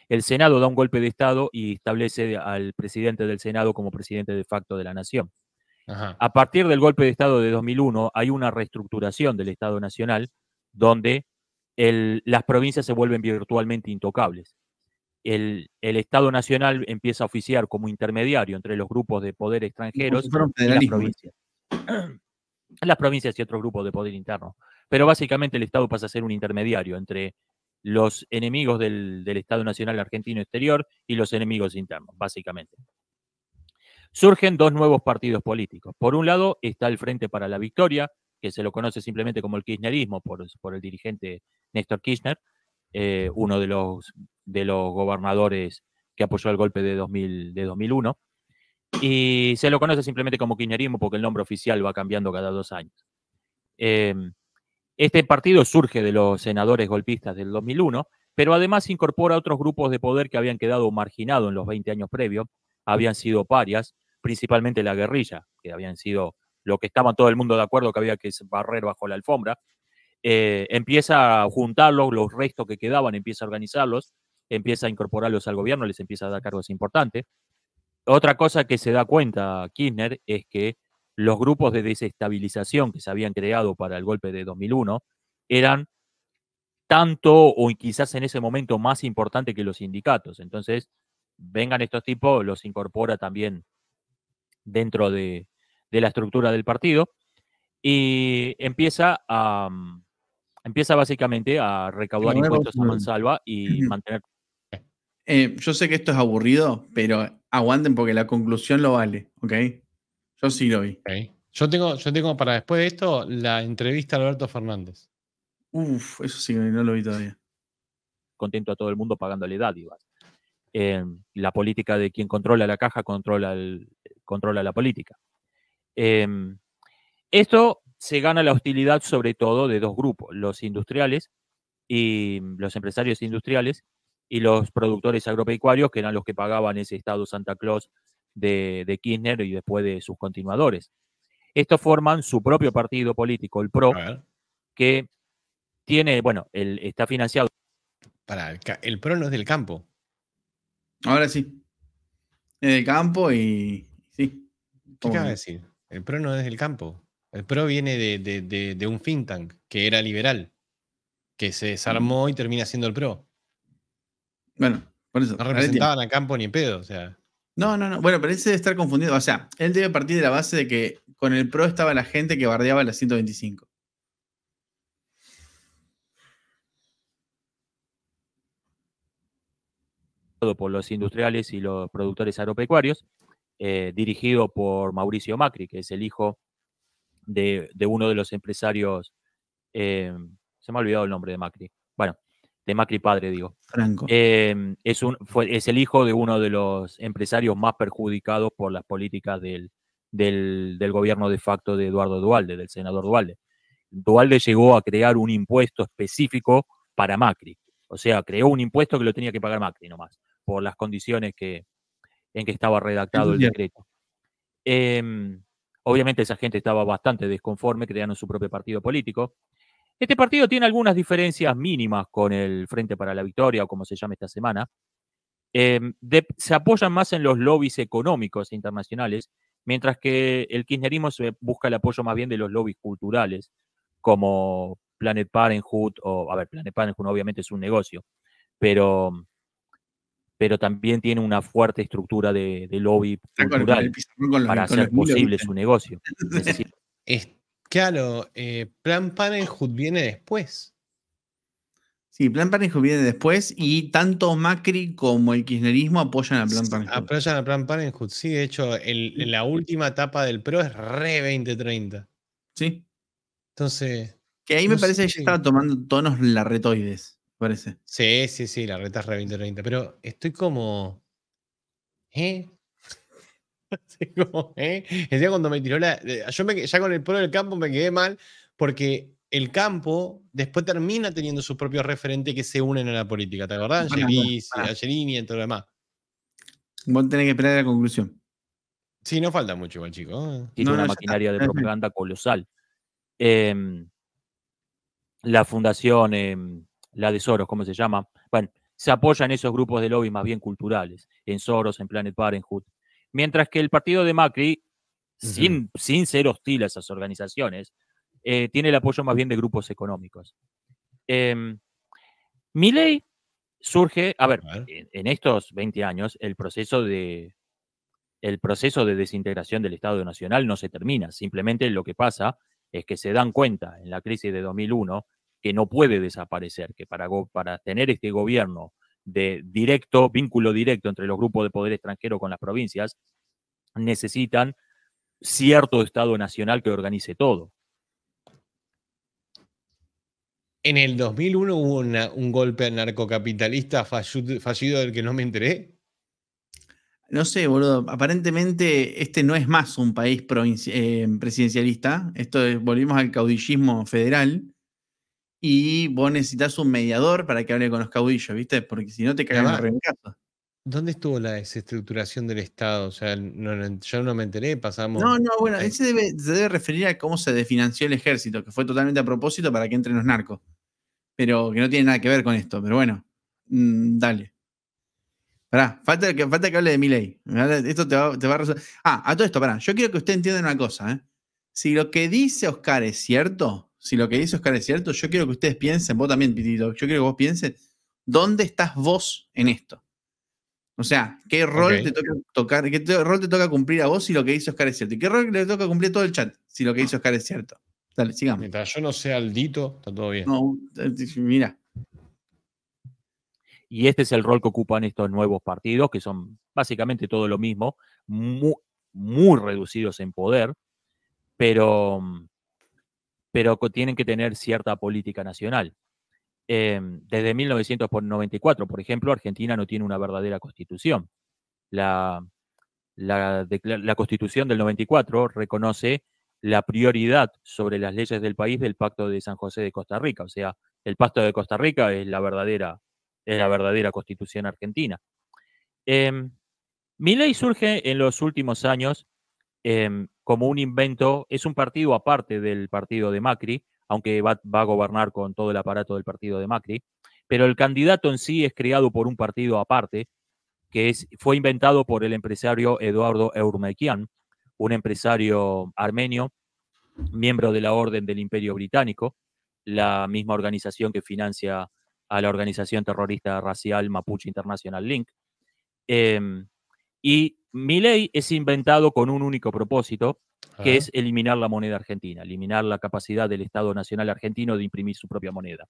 El Senado da un golpe de Estado y establece al presidente del Senado como presidente de facto de la nación. A partir del golpe de Estado de 2001 hay una reestructuración del Estado Nacional donde las provincias se vuelven virtualmente intocables. El, Estado Nacional empieza a oficiar como intermediario entre los grupos de poder extranjeros y, las provincias. Las provincias y otros grupos de poder interno. Pero básicamente el Estado pasa a ser un intermediario entre los enemigos del Estado Nacional Argentino Exterior y los enemigos internos, básicamente surgen dos nuevos partidos políticos. Por un lado está el Frente para la Victoria, que se lo conoce simplemente como el Kirchnerismo por, el dirigente Néstor Kirchner, eh, uno de los, de los gobernadores que apoyó el golpe de, 2000, de 2001. Y se lo conoce simplemente como Kirchnerismo porque el nombre oficial va cambiando cada dos años. Em, este partido surge de los senadores golpistas del 2001, pero además incorpora otros grupos de poder que habían quedado marginados en los 20 años previos, habían sido parias, principalmente la guerrilla, que habían sido lo que estaba todo el mundo de acuerdo que había que barrer bajo la alfombra, eh, empieza a juntarlos, los restos que quedaban, empieza a organizarlos, empieza a incorporarlos al gobierno, les empieza a dar cargos importantes. Otra cosa que se da cuenta Kirchner es que los grupos de desestabilización que se habían creado para el golpe de 2001 eran tanto o quizás en ese momento más importante que los sindicatos. Entonces, vengan estos tipos, los incorpora también dentro de, la estructura del partido y empieza a mm, empieza básicamente a recaudar impuestos a mansalva y mantener eh, yo sé que esto es aburrido pero aguanten porque la conclusión lo vale ok yo sí lo vi yo tengo yo tengo para después de esto la entrevista a Alberto Fernández Uf, eso sí no lo vi todavía contento a todo el mundo pagándole dádivas eh, la política de quien controla la caja controla el, controla la política. Em, esto se gana la hostilidad sobre todo de dos grupos, los industriales y los empresarios industriales y los productores agropecuarios, que eran los que pagaban ese Estado Santa Claus de, de Kirchner y después de sus continuadores. Estos forman su propio partido político, el PRO, que tiene, bueno, está financiado. Para, el, el PRO no es del campo. Ahora sí. Es del campo y Sí. ¿Qué decir? El PRO no es del campo. El PRO viene de, un think tank que era liberal, que se desarmó mm. y termina siendo el PRO. Bueno, por eso. No representaban a campo ni en pedo, o sea. No, no, no. Bueno, parece estar confundido. O sea, él debe partir de la base de que con el PRO estaba la gente que bardeaba la 125. por los industriales y los productores agropecuarios, eh, dirigido por Mauricio Macri, que es el hijo de, uno de los empresarios, eh, se me ha olvidado el nombre de Macri, bueno, de Macri padre, digo. Franco. Eh, es, un, es el hijo de uno de los empresarios más perjudicados por las políticas del, del gobierno de facto de Eduardo Dualde, del senador Dualde. Dualde llegó a crear un impuesto específico para Macri. O sea, creó un impuesto que lo tenía que pagar Macri nomás, por las condiciones que, en que estaba redactado el decreto. Em, obviamente esa gente estaba bastante desconforme, creando su propio partido político. Este partido tiene algunas diferencias mínimas con el Frente para la Victoria, o como se llama esta semana. Em, se apoyan más en los lobbies económicos internacionales, mientras que el kirchnerismo busca el apoyo más bien de los lobbies culturales, como Planet Parenthood, o, a ver, Planet Parenthood obviamente es un negocio, pero pero también tiene una fuerte estructura de, lobby cultural para hacer posible su negocio. Es claro, eh, Plan Parenthood viene después. Sí, Plan Parenthood viene después y tanto Macri como el kirchnerismo apoyan a Plan Parenthood. Apoyan a Plan Parenthood, sí, de hecho, la última etapa del PRO es re 2030. Sí. Entonces... Que ahí me parece que ya estaba tomando tonos larretoides parece. Sí, sí, sí, la reta es re 2030. Pero estoy como. ¿Eh? como, día ¿eh? cuando me tiró la. Eh, yo ya con el pueblo del campo me quedé mal porque el campo después termina teniendo sus propios referentes que se unen a la política. ¿Te acordás? Angelini, y todo lo demás. Vos tenés que esperar la conclusión. Sí, no falta mucho igual, chico. ¿eh? Tiene una maquinaria de propaganda colosal. Em, la fundación. Em, la de Soros, ¿cómo se llama? Bueno, se apoya en esos grupos de lobby más bien culturales, en Soros, en Planet Parenthood. Mientras que el partido de Macri, sin, ser hostil a esas organizaciones, eh, tiene el apoyo más bien de grupos económicos. Em, Mi ley surge, a ver, en estos 20 años el proceso de el proceso de desintegración del Estado Nacional no se termina, simplemente lo que pasa es que se dan cuenta en la crisis de 2001 que no puede desaparecer, que para, tener este gobierno de directo, vínculo directo entre los grupos de poder extranjero con las provincias, necesitan cierto Estado nacional que organice todo. En el 2001 hubo un golpe narcocapitalista fallido, del que no me enteré. No sé, boludo. Aparentemente este no es más un país eh, presidencialista. Esto volvimos al caudillismo federal y vos necesitas un mediador para que hable con los caudillos, ¿viste? Porque si no te cagan en casa. ¿Dónde estuvo la desestructuración del Estado? O sea, yo no me enteré, pasamos. No, no, bueno, ese debe, se debe referir a cómo se desfinanció el ejército, que fue totalmente a propósito para que entren los narcos. Pero que no tiene nada que ver con esto, pero bueno, mm, dale. Pará, falta que, falta que hable de mi ley. Esto te va, a resolver. Ah, a todo esto, pará. Yo quiero que usted entienda una cosa, ¿eh? Si lo que dice Oscar es cierto, si lo que hizo Oscar es cierto, yo quiero que ustedes piensen, vos también, Pitito, yo quiero que vos piensen, ¿dónde estás vos en esto? O sea, ¿qué rol te toca tocar, qué rol te toca cumplir a vos si lo que hizo Oscar es cierto? ¿Y qué rol le toca cumplir a todo el chat si lo que hizo Oscar es cierto? Dale, sigamos. Mientras yo no sea Aldito, está todo bien. No, mira. Y este es el rol que ocupan estos nuevos partidos, que son básicamente todo lo mismo, muy reducidos en poder, pero mm, pero tienen que tener cierta política nacional. Em, desde 1994, por ejemplo, Argentina no tiene una verdadera constitución. La, la, constitución del 94 reconoce la prioridad sobre las leyes del país del Pacto de San José de Costa Rica. O sea, el Pacto de Costa Rica es la verdadera, constitución argentina. Em, mi ley surge en los últimos años em, como un invento, es un partido aparte del partido de Macri, aunque va, a gobernar con todo el aparato del partido de Macri, pero el candidato en sí es creado por un partido aparte, que es, fue inventado por el empresario Eduardo Eurmekian, un empresario armenio, miembro de la Orden del Imperio Británico, la misma organización que financia a la organización terrorista racial Mapuche International Link. Em, y mi ley es inventado con un único propósito, que es eliminar la moneda argentina, eliminar la capacidad del Estado Nacional Argentino de imprimir su propia moneda.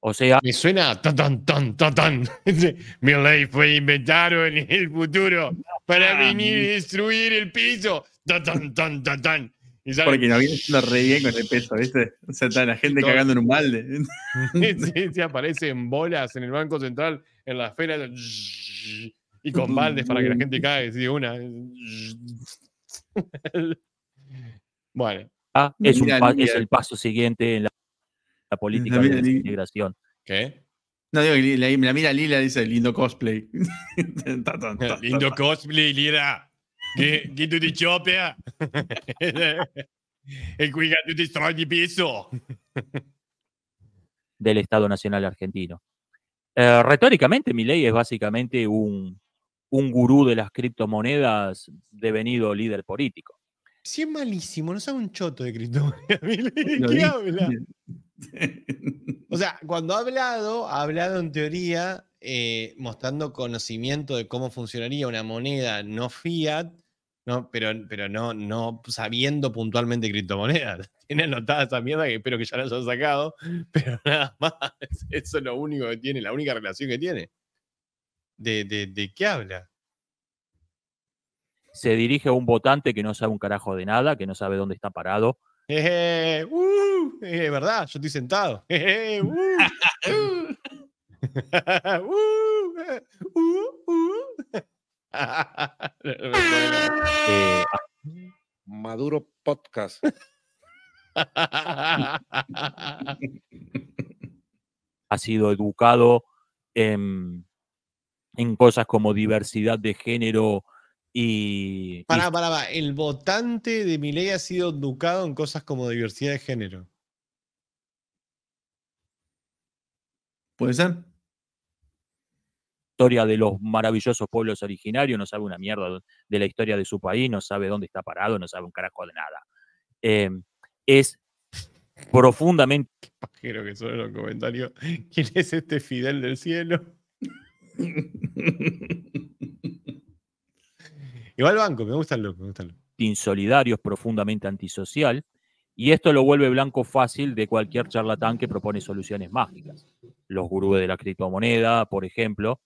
O sea. Me suena tan, tan, tan, tan, Mi ley fue inventado en el futuro para ah, venir a destruir el piso. Porque no viene lo re bien con el peso, ¿viste? O sea, está la gente cagando en un balde. sí, aparecen bolas en el Banco Central, en la esfera. Y con baldes para que la gente caiga sí, una. bueno. Ah, es, un es, el paso siguiente en la, política de desintegración. ¿Qué? No, digo, la, mira Lila dice lindo cosplay. lindo cosplay, Lila. ¿Qué, tú te ¿En El cuidado de piso Del Estado Nacional Argentino. Eh, retóricamente, mi ley es básicamente un un gurú de las criptomonedas devenido líder político. Si es malísimo, no sabe un choto de criptomonedas. ¿Qué habla? O sea, cuando ha hablado, ha hablado en teoría eh, mostrando conocimiento de cómo funcionaría una moneda no fiat, no, pero, pero no, no sabiendo puntualmente criptomonedas. Tiene anotada esa mierda que espero que ya la hayan sacado, pero nada más. Eso es lo único que tiene, la única relación que tiene de, de, qué habla? Se dirige a un votante que no sabe un carajo de nada, que no sabe dónde está parado. Eh, ¿Verdad? Yo estoy sentado. Uh, Maduro Podcast. ha sido educado en en cosas como diversidad de género y... Pará, pará, va El votante de ley ha sido educado en cosas como diversidad de género. ¿Puede ser? Historia de los maravillosos pueblos originarios, no sabe una mierda de la historia de su país, no sabe dónde está parado, no sabe un carajo de nada. Eh, es profundamente... Pajero que son los comentarios. ¿Quién es este Fidel del cielo? Igual banco, me gusta el loco me gusta profundamente antisocial, y esto lo vuelve blanco fácil de cualquier charlatán que propone soluciones mágicas. Los gurúes de la criptomoneda, por ejemplo.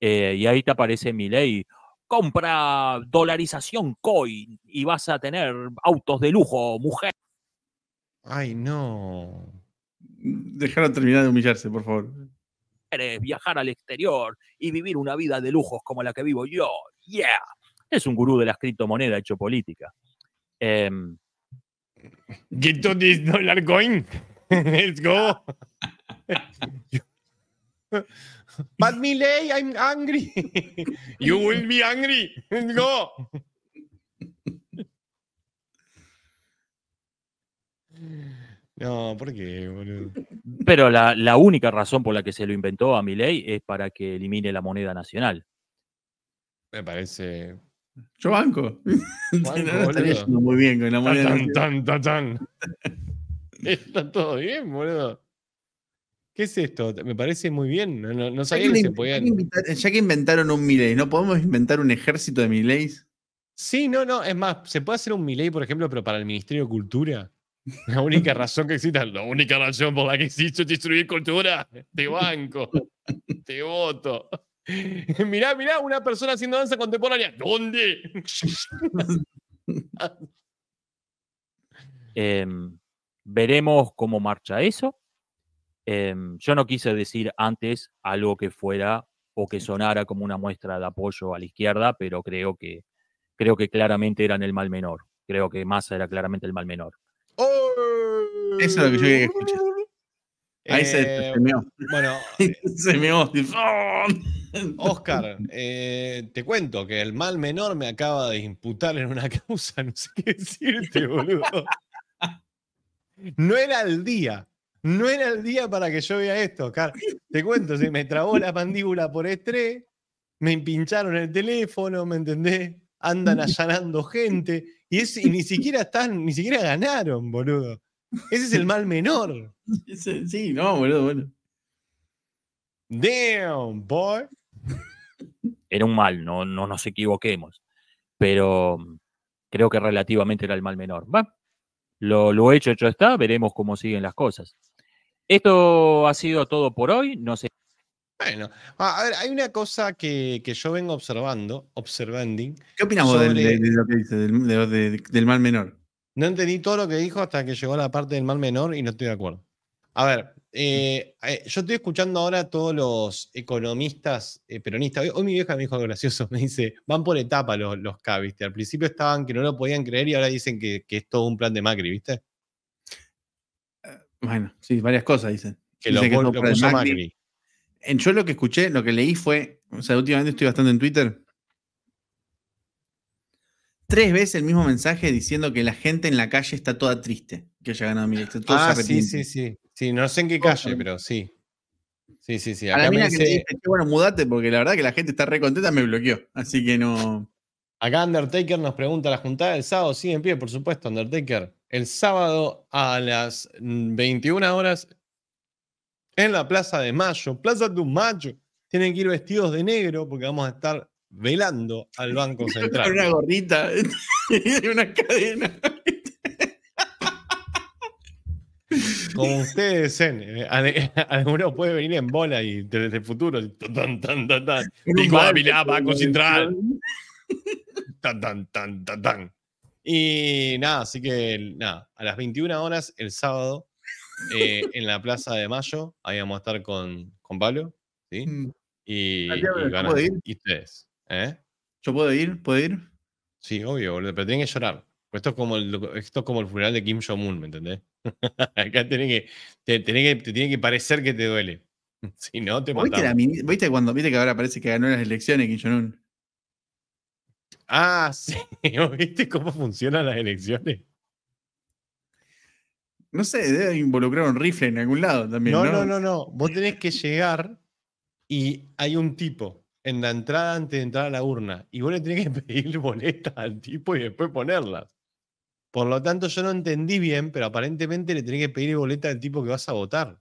Eh, y ahí te aparece mi ley. Compra dolarización coin y vas a tener autos de lujo, mujer. Ay, no. Dejaron terminar de humillarse, por favor viajar al exterior y vivir una vida de lujos como la que vivo yo, yeah. Es un gurú de las criptomonedas hecho política. Eh, Get to this dollar coin. Let's go. But me lay I'm angry. you will be angry. Let's go. No, ¿por qué, boludo? Pero la, única razón por la que se lo inventó a Milei es para que elimine la moneda nacional. Me parece. Yo banco. banco muy bien con la moneda Tan, Está todo bien, boludo. ¿Qué es esto? Me parece muy bien. No, sabía se podían. Ya que inventaron un Miley, ¿no podemos inventar un ejército de Mileys? Sí, no, no. Es más, ¿se puede hacer un Milei, por ejemplo, pero para el Ministerio de Cultura? La única razón que existe, la única razón por la que existe destruir cultura. Te banco, te voto. Mirá, mirá, una persona haciendo danza contemporánea. ¿Dónde? Em, veremos cómo marcha eso. Em, yo no quise decir antes algo que fuera o que sonara como una muestra de apoyo a la izquierda, pero creo que, creo que claramente eran el mal menor. Creo que Massa era claramente el mal menor. Eso es lo que yo quería escuchar. Ahí se, eh, Bueno, eh, se ¡oh! Oscar, eh, te cuento que el mal menor me acaba de imputar en una causa, no sé qué decirte, boludo. No era el día, no era el día para que yo vea esto, Oscar. Te cuento, me trabó la mandíbula por estrés, me pincharon el teléfono, ¿me entendés? Andan allanando gente y, ni siquiera están, ni siquiera ganaron, boludo. Ese es el mal menor. Sí, no, boludo, bueno. Damn, boy. Era un mal, no, no nos equivoquemos. Pero mm, creo que relativamente era el mal menor. Va, lo, hecho, hecho está, veremos cómo siguen las cosas. Esto ha sido todo por hoy. sé bueno, a ver, hay una cosa que, yo vengo observando, observando. ¿Qué opinamos vos de, lo que dice, del, mal menor? No entendí todo lo que dijo hasta que llegó la parte del mal menor y no estoy de acuerdo. A ver, eh, eh, yo estoy escuchando ahora a todos los economistas eh, peronistas. Hoy, mi vieja me dijo algo gracioso, me dice, van por etapa los, los K, ¿viste? Al principio estaban que no lo podían creer y ahora dicen que, es todo un plan de Macri, ¿viste? Bueno, sí, varias cosas dicen. Que lo, que Macri yo lo que escuché, lo que leí fue, o sea, últimamente estoy bastante en Twitter, tres veces el mismo mensaje diciendo que la gente en la calle está toda triste que haya ganado mil. Ah, sí, sí, sí, sí. No sé en qué calle, pero sí. Sí, sí, sí. a la bueno, mudate, porque la verdad que la gente está re contenta, me bloqueó. Así que no. Acá Undertaker nos pregunta: ¿la juntada del sábado sigue en pie? Por supuesto, Undertaker. El sábado a las 21 mm, horas en la Plaza de Mayo, Plaza de Mayo. Tienen que ir vestidos de negro porque vamos a estar velando al Banco Central. una gorrita y una cadena. Como ustedes ven, eh, alguno puede venir en bola y desde el futuro. Tan, tan, tan, Banco Central. Tan, tan, tan, tan, tan. Y nada, así que nada, a las 21 horas el sábado eh, en la Plaza de Mayo. Ahí vamos a estar con, con Pablo. ¿sí? Mm. Y, y, ustedes. ¿eh? ¿Yo puedo ir? ¿Puedo ir? Sí, obvio, boludo, pero tienen que llorar. Pues esto es, como el, esto como el funeral de Kim Jong-un, ¿me entendés? Acá tiene que parecer que te duele. Si no, te ¿Viste, cuando, ¿Viste que ahora parece que ganó las elecciones Kim Jong-un? Ah, sí. ¿Viste cómo funcionan las elecciones? No sé, debe involucrar un rifle en algún lado también. No, no, no, no. Vos tenés que llegar y hay un tipo en la entrada antes de entrar a la urna. Y vos le tenés que pedir boleta al tipo y después ponerlas. Por lo tanto, yo no entendí bien, pero aparentemente le tenés que pedir boleta al tipo que vas a votar.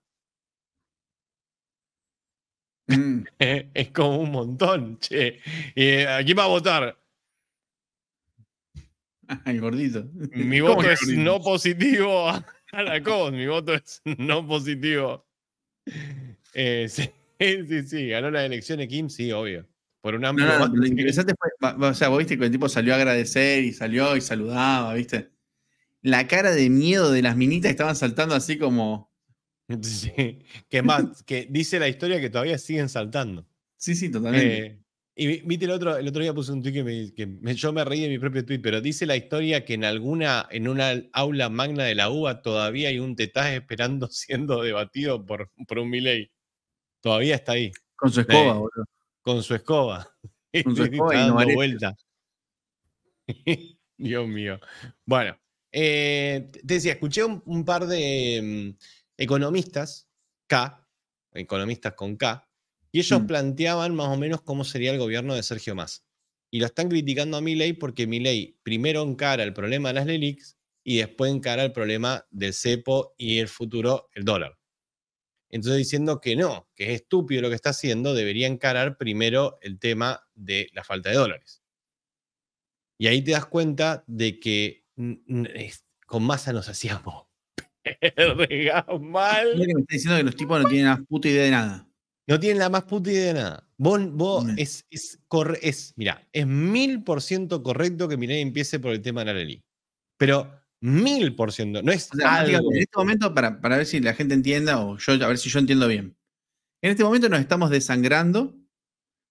Mm. es como un montón, che. Eh, ¿A quién va a votar? Ay gordito. Mi voto es no positivo a la Mi voto es no positivo. Eh, sí, sí, sí, ganó las elecciones Kim, sí, obvio. Por un amplio. No, lo interesante fue, o sea, vos viste que el tipo salió a agradecer y salió y saludaba, ¿viste? La cara de miedo de las minitas estaban saltando así como. Sí, que más, que dice la historia que todavía siguen saltando. Sí, sí, totalmente. Eh, y viste el otro, el otro día puse un tweet que, me, que yo me reí de mi propio tweet, pero dice la historia que en alguna, en una aula magna de la UBA todavía hay un tetaje esperando siendo debatido por, por un Miley. Todavía está ahí. Con su escoba, boludo. Con su escoba. dando vuelta. Dios mío. Bueno, eh, te decía, escuché un, par de mm, economistas, K, economistas con K, y ellos mm. planteaban más o menos cómo sería el gobierno de Sergio Más. Y lo están criticando a Milei porque Milei primero encara el problema de las LELIX y después encara el problema del cepo y el futuro, el dólar. Entonces diciendo que no, que es estúpido lo que está haciendo, debería encarar primero el tema de la falta de dólares. Y ahí te das cuenta de que con masa nos hacíamos. mal. me está diciendo que los tipos no tienen puta idea de nada. No tienen la más puta idea de nada. Vos, mm. es, es, es mil por ciento correcto que Milei empiece por el tema de la leli, Pero mil por ciento, no es en este momento, para, ver si la gente entienda o yo, a ver si yo entiendo bien. En este momento nos estamos desangrando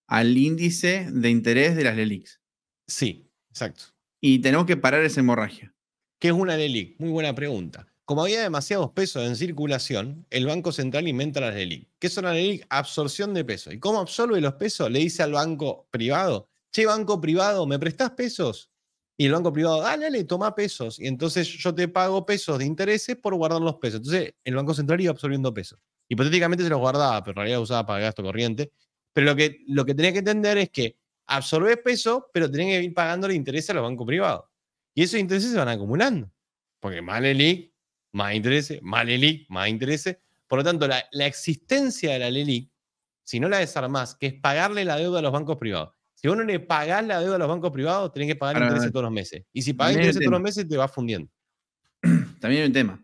al índice de interés de las LELIX. Sí, exacto. Y tenemos que parar esa hemorragia. ¿Qué es una LELIC? Muy buena pregunta. Como había demasiados pesos en circulación, el Banco Central inventa las LELIC. ¿Qué son las LELIC? Absorción de pesos. ¿Y cómo absorbe los pesos? Le dice al banco privado, che, banco privado, ¿me prestás pesos? Y el banco privado, ah, dale, toma pesos. Y entonces yo te pago pesos de intereses por guardar los pesos. Entonces el Banco Central iba absorbiendo pesos. Hipotéticamente se los guardaba, pero en realidad usaba para gasto corriente. Pero lo que, lo que que entender es que absorbe pesos, pero tenía que ir pagando los intereses a los bancos privados. Y esos intereses se van acumulando. Porque más LELIC, más intereses, más LELIC, más intereses. Por lo tanto, la, existencia de la LELIC, si no la desarmás, que es pagarle la deuda a los bancos privados. Si vos no le pagás la deuda a los bancos privados, tenés que pagar intereses todos los meses. Y si pagás intereses todos los meses, te vas fundiendo. También hay un tema.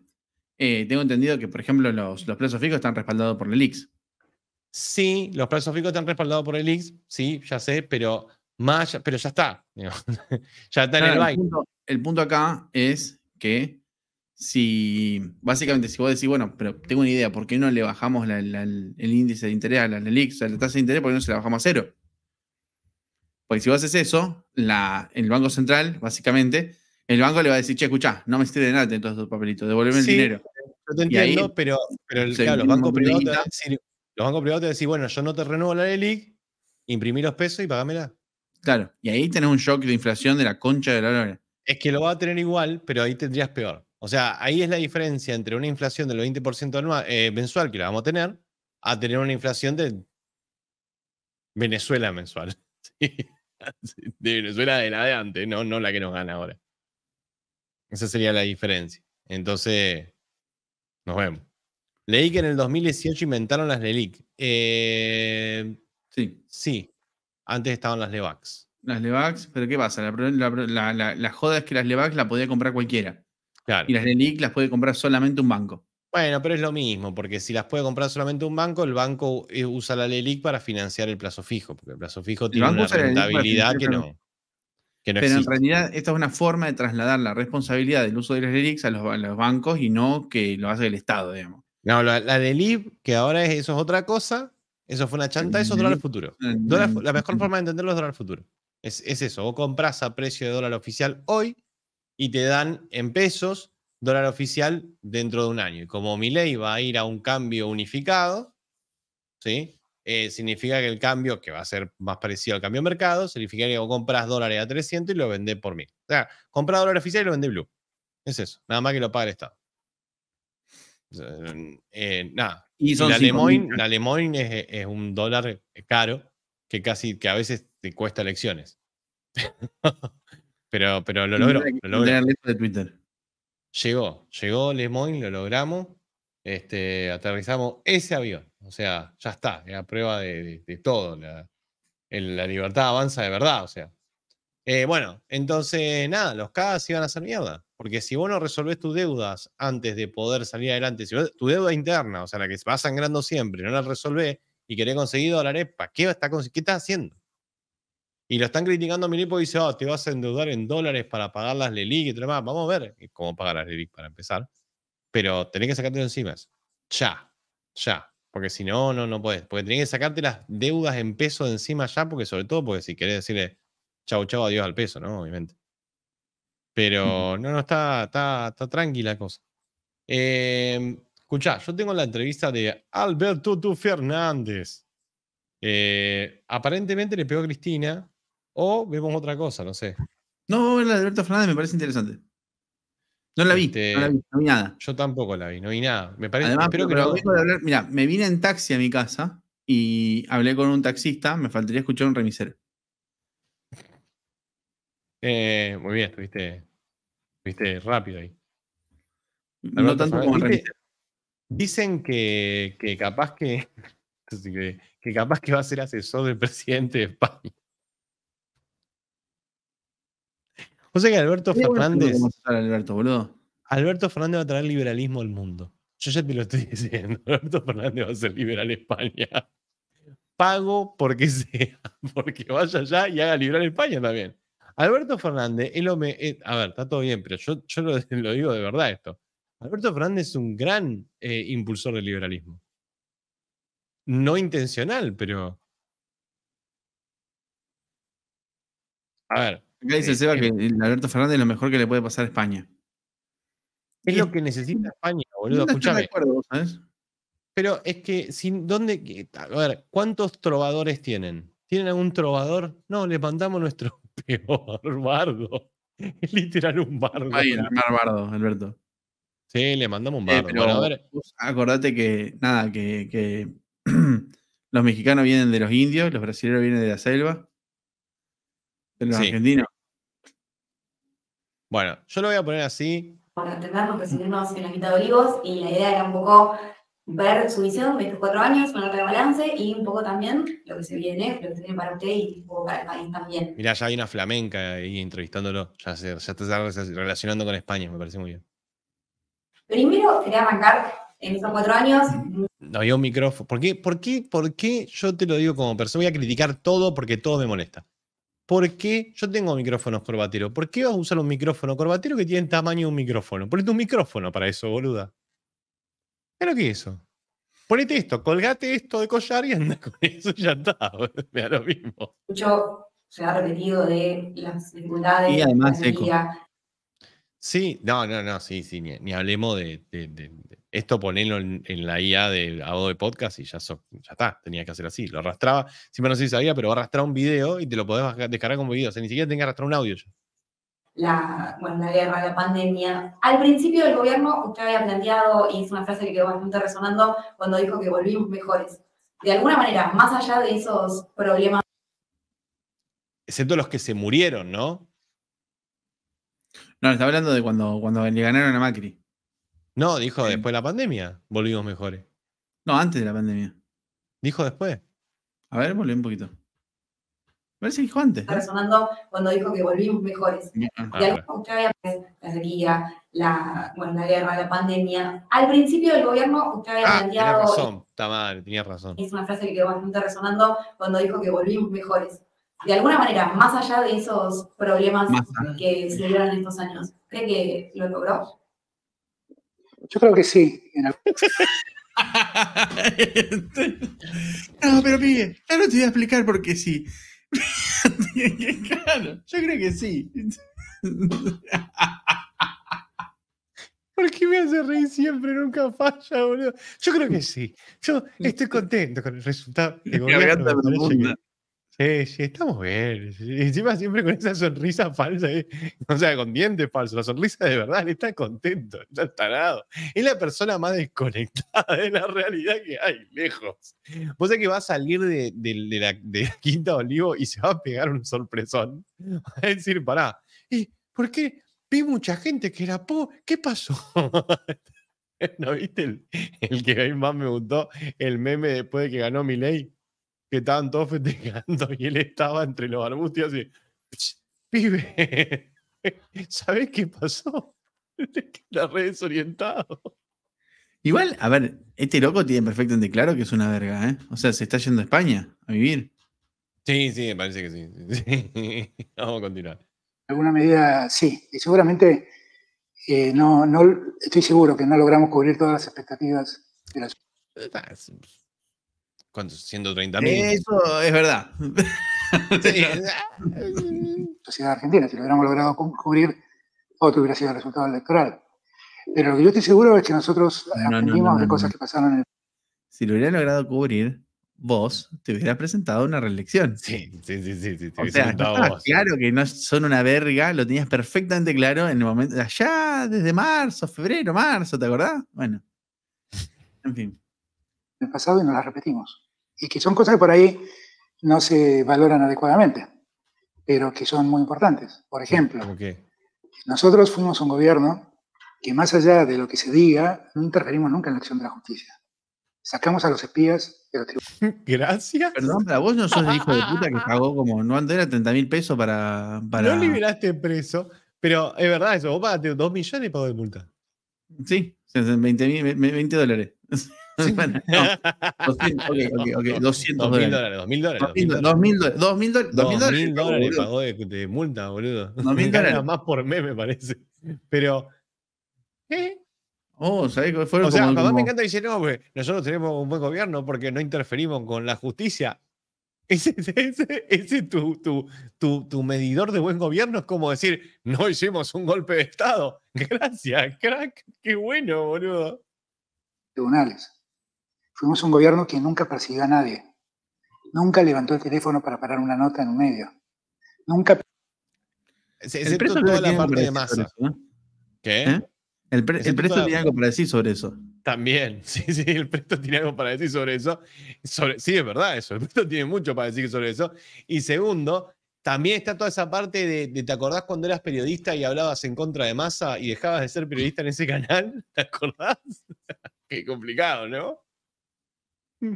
Eh, tengo entendido que, por ejemplo, los, los plazos fijos están respaldados por LELIX. Sí, los plazos fijos están respaldados por el sí, ya sé, pero, más, pero ya está. ya está en el, el punto acá es que si básicamente si vos decís, bueno, pero tengo una idea, ¿por qué no le bajamos el índice de interés, a la, sea, la tasa de interés, ¿por qué no se la bajamos a cero? Porque si vos haces eso, la, el Banco Central, básicamente, el banco le va a decir, che, escuchá, no me esté de nada en todos estos papelitos, devolveme el dinero. Yo te entiendo, pero, los, bancos privados te van a decir, los bancos privados te bueno, yo no te renuevo la LELIC, imprimí los pesos y pagámela. Claro, y ahí tenés un shock de inflación de la concha de la hora Es que lo va a tener igual, pero ahí tendrías peor. O sea, ahí es la diferencia entre una inflación del 20% eh, mensual que la vamos a tener a tener una inflación de Venezuela mensual. De Venezuela de la de antes, no, no la que nos gana ahora. Esa sería la diferencia. Entonces, nos vemos. Leí que en el 2018 inventaron las LELIC. Eh, sí. Sí. Antes estaban las LEVAX. Las LEVAX, pero ¿qué pasa? La, la joda es que las LEVAX la podía comprar cualquiera. Y las LELIC las puede comprar solamente un banco. Bueno, pero es lo mismo, porque si las puede comprar solamente un banco, el banco eh, usa la LELIC para financiar el plazo fijo, porque el plazo fijo tiene una rentabilidad que no, que Pero en realidad esta es una forma de trasladar la responsabilidad del uso de las LELICs a los, bancos y no que lo hace el Estado, digamos. No, la, la LELIC, que ahora eso es otra cosa, eso fue una chanta, eso es dólar futuro. la mejor forma de entenderlo es dólar futuro. Es, es eso, vos compras a precio de dólar oficial hoy y te dan en pesos dólar oficial dentro de un año. Y como mi ley va a ir a un cambio unificado, ¿sí? Eh, significa que el cambio, que va a ser más parecido al cambio de mercado, significa que compras dólares a 300 y lo vendés por mil O sea, compras dólar oficial y lo vendés blue. Es eso, nada más que lo paga el Estado. Eh, nada. la, Lemoine es, es, un dólar caro que casi que a veces te cuesta elecciones. Pero, pero lo logró. Lo Twitter. Llegó, llegó Lemoyne, lo logramos. Este, aterrizamos ese avión. O sea, ya está, era prueba de, todo. La, la, libertad avanza de verdad, o sea. Eh, bueno, entonces nada, los CAS iban a hacer mierda. Porque si vos no resolvés tus deudas antes de poder salir adelante, si tu deuda interna, o sea, la que se va sangrando siempre, no la resolvés y querés conseguir dólares, ¿para qué, está, qué estás haciendo? Y lo están criticando a Milipo y dice, oh, te vas a endeudar en dólares para pagar las Lelic y todo demás. Vamos a ver cómo pagar las Lelic para empezar. Pero tenés que sacarte sacártelo encima. Ya, ya. Porque si no, no, no podés. Porque tenés que sacarte las deudas en peso de encima ya, porque sobre todo porque si querés decirle chau, chau, adiós al peso, ¿no? Obviamente. Pero no, no, está, tranquila la cosa. Eh, escuchá, yo tengo la entrevista de Alberto Fernández. Eh, aparentemente le pegó a Cristina o vemos otra cosa, no sé. No, la de Alberto Fernández me parece interesante. No la vi, este, no la vi, no vi nada. Yo tampoco la vi, no vi nada. Me parece, pero, que mira, me vine en taxi a mi casa y hablé con un taxista, me faltaría escuchar un remisero. Eh, muy bien, estuviste, rápido ahí. no tanto como Dicen que, capaz que, que capaz que va a ser asesor del presidente de España. O sea que Alberto Fernández. Alberto, boludo. Alberto Fernández va a traer liberalismo al mundo. Yo ya te lo estoy diciendo. Alberto Fernández va a ser liberal España. Pago porque sea, porque vaya allá y haga liberal España también. Alberto Fernández, eh, a ver, está todo bien, pero yo, yo lo, digo de verdad esto. Alberto Fernández es un gran eh, impulsor del liberalismo. No intencional, pero. Ah. A ver, Acá dice Seba que Alberto Fernández es lo mejor que le puede pasar a España. Es lo que necesita España, boludo. Escúchame. Pero es que, sin, ¿dónde? A ver, ¿cuántos trovadores tienen? ¿Tienen algún trovador? No, le mandamos nuestro peor bardo. Es literal un bardo. Ahí, el bardo, Alberto. Sí, le mandamos un eh, bardo. acordate que, nada, que los mexicanos vienen de los indios, los brasileños vienen de la selva, bueno, yo lo voy a poner así. Para entendernos, presentarnos en la mitad de Olivos y la idea era un poco ver su visión, de estos cuatro años, una de balance y un poco también lo que se viene, lo que se para usted y un poco para el país también. Mirá, ya hay una flamenca ahí entrevistándolo, ya, se, ya relacionando con España, me parece muy bien. Primero quería arrancar en esos cuatro años. No había un micrófono. ¿Por qué, por, qué, ¿Por qué yo te lo digo como persona? Voy a criticar todo porque todo me molesta. ¿Por qué yo tengo micrófonos corbatero? ¿Por qué vas a usar un micrófono corbatero que tiene el tamaño de un micrófono? Ponete un micrófono para eso, boluda. es lo que es eso. Ponete esto, colgate esto de collar y anda con eso ya está. Me lo mismo. Mucho se ha repetido de las dificultades. Y además, Sí, no, no, no, sí, sí, ni, hablemos de, esto ponelo en, la IA de Podcast y ya, ya está, tenía que hacer así. Lo arrastraba, siempre no sé si sabía, pero arrastrar un video y te lo podés descargar como video. O sea, ni siquiera tenía que arrastrar un audio. La, bueno, la guerra, la pandemia. Al principio del gobierno, usted había planteado, y es una frase que quedó bastante resonando, cuando dijo que volvimos mejores. De alguna manera, más allá de esos problemas. Excepto los que se murieron, ¿no? No, está hablando de cuando, cuando le ganaron a Macri. No, dijo em. después de la pandemia, volvimos mejores. No, antes de la pandemia. Dijo después. A ver, volví un poquito. A ver si dijo antes. Está resonando cuando dijo que volvimos mejores. Ah, y la sequía, la, guerra, la pandemia. Al principio del gobierno usted había ah, razón, está tenía razón. Es una frase que quedó bastante resonando cuando dijo que volvimos mejores. De alguna manera, más allá de esos problemas que se dieron en estos años, ¿cree que lo logró? Yo creo que sí. no, pero yo no te voy a explicar por qué sí. claro, yo creo que sí. ¿Por qué me hace reír siempre? Nunca falla, boludo. Yo creo que sí. Yo estoy contento con el resultado. gobierno, Sí, eh, sí, estamos bien. Encima siempre con esa sonrisa falsa, eh, o sea, con dientes falsos, la sonrisa de verdad, él está contento, está tarado. Es la persona más desconectada de la realidad que hay, lejos. Vos sabés que va a salir de, la, Quinta Olivo y se va a pegar un sorpresón. Va a decir, pará, ¿y por qué vi mucha gente que era po? ¿Qué pasó? ¿No viste el, el que más me gustó? El meme después de que ganó mi ley que estaban todos festejando y él estaba entre los arbustos y así, pibe, ¿sabés qué pasó? La redes desorientado. Igual, a ver, este loco tiene perfectamente claro que es una verga, ¿eh? O sea, se está yendo a España a vivir. Sí, sí, me parece que sí. Vamos a continuar. En alguna medida, sí. Y seguramente, eh, no, no, estoy seguro que no logramos cubrir todas las expectativas de las eh, ¿Cuántos? 130 mil. Eso es verdad. sí. Argentina, si lo hubiéramos logrado cubrir, otro hubiera sido el resultado electoral. Pero lo que yo estoy seguro es que nosotros no, aprendimos de cosas que pasaron en Si lo hubiera logrado cubrir, vos te hubieras presentado una reelección. Sí, sí, sí, sí. sí claro que no son una verga, lo tenías perfectamente claro en el momento, allá desde marzo, febrero, marzo, ¿te acordás? Bueno, en fin en el pasado y no las repetimos. Y que son cosas que por ahí no se valoran adecuadamente, pero que son muy importantes. Por ejemplo, nosotros fuimos un gobierno que más allá de lo que se diga, no interferimos nunca en la acción de la justicia. Sacamos a los espías de los tribunales. Gracias. Perdón, pero vos no sos el hijo de puta que pagó como, no antes 30 mil pesos para, para... No liberaste preso, pero es verdad eso, vos pagaste 2 millones y pagó de multa. Sí, 20, 20 dólares. 50, 200, okay, okay, okay, 2000 dólares. 2000 dólares. 2000 dólares. 2000 dólares. 2000 dólares pagó de, de, multa, boludo. 2000 dólares. Más por mes, me parece. Pero. ¿Eh? Oh, ¿sabés que fueron O sea, como, me encanta decir, no, pues, nosotros tenemos un buen gobierno porque no interferimos con la justicia. Ese es tu, tu, tu, tu, medidor de buen gobierno. Es como decir, no hicimos un golpe de Estado. Gracias, crack. Qué bueno, boludo. Tribunales. Fuimos un gobierno que nunca persiguió a nadie, nunca levantó el teléfono para parar una nota en un medio, nunca... toda la parte de masa. Eso, ¿eh? ¿Qué? ¿Eh? El, tiene algo para decir sobre eso. También, sí, sí, el preso tiene algo para decir sobre eso. sí, es verdad eso, el preso tiene mucho para decir sobre eso. Y segundo, también está toda esa parte de, de, ¿te acordás cuando eras periodista y hablabas en contra de masa y dejabas de ser periodista en ese canal? ¿Te acordás? Qué complicado, ¿no? Mm.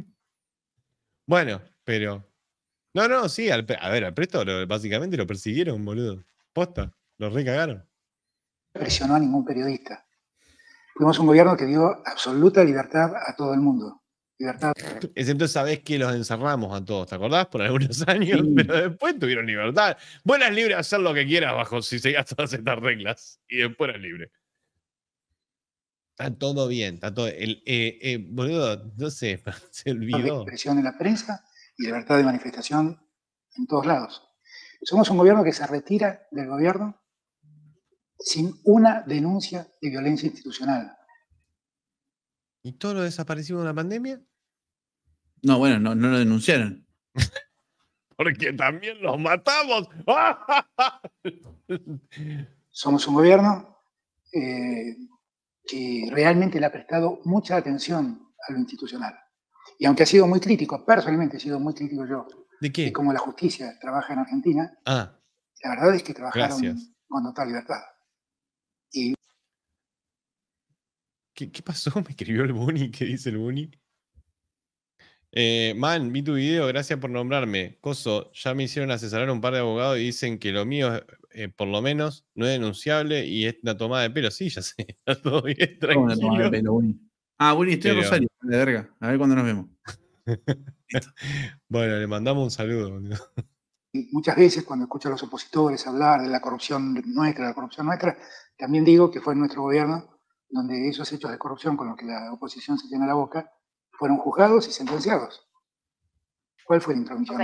Bueno, pero. No, no, sí, a ver, al Presto básicamente lo persiguieron, boludo. Posta, lo recagaron. No presionó a ningún periodista. Fuimos un gobierno que dio absoluta libertad a todo el mundo. Libertad. Excepto esa vez que los encerramos a todos, ¿te acordás? Por algunos años, pero después tuvieron libertad. Buenas libres, hacer lo que quieras bajo si seguías todas estas reglas. Y después eras libre. Está todo bien, está todo. El, eh, eh, boludo, no sé, se olvidó. La expresión en la prensa y libertad de manifestación en todos lados. Somos un gobierno que se retira del gobierno sin una denuncia de violencia institucional. ¿Y todo lo desaparecido de la pandemia? No, bueno, no, no lo denunciaron. Porque también los matamos. Somos un gobierno eh, que realmente le ha prestado mucha atención a lo institucional. Y aunque ha sido muy crítico, personalmente he sido muy crítico yo, de, qué? de cómo la justicia trabaja en Argentina, ah, la verdad es que trabajaron con total libertad. Y... ¿Qué, ¿Qué, pasó? Me escribió el Boni, ¿qué dice el Boni? Eh, man, vi tu video, gracias por nombrarme. Coso, ya me hicieron asesorar un par de abogados y dicen que lo mío, eh, por lo menos, no es denunciable y es una tomada de pelo. Sí, ya sé, está todo bien, Ah, bueno, estoy en Rosario, de verga. A ver cuándo nos vemos. bueno, le mandamos un saludo. muchas veces cuando escucho a los opositores hablar de la corrupción nuestra, la corrupción nuestra, también digo que fue en nuestro gobierno donde esos hechos de corrupción con los que la oposición se tiene a la boca fueron juzgados y sentenciados. ¿Cuál fue la intromisión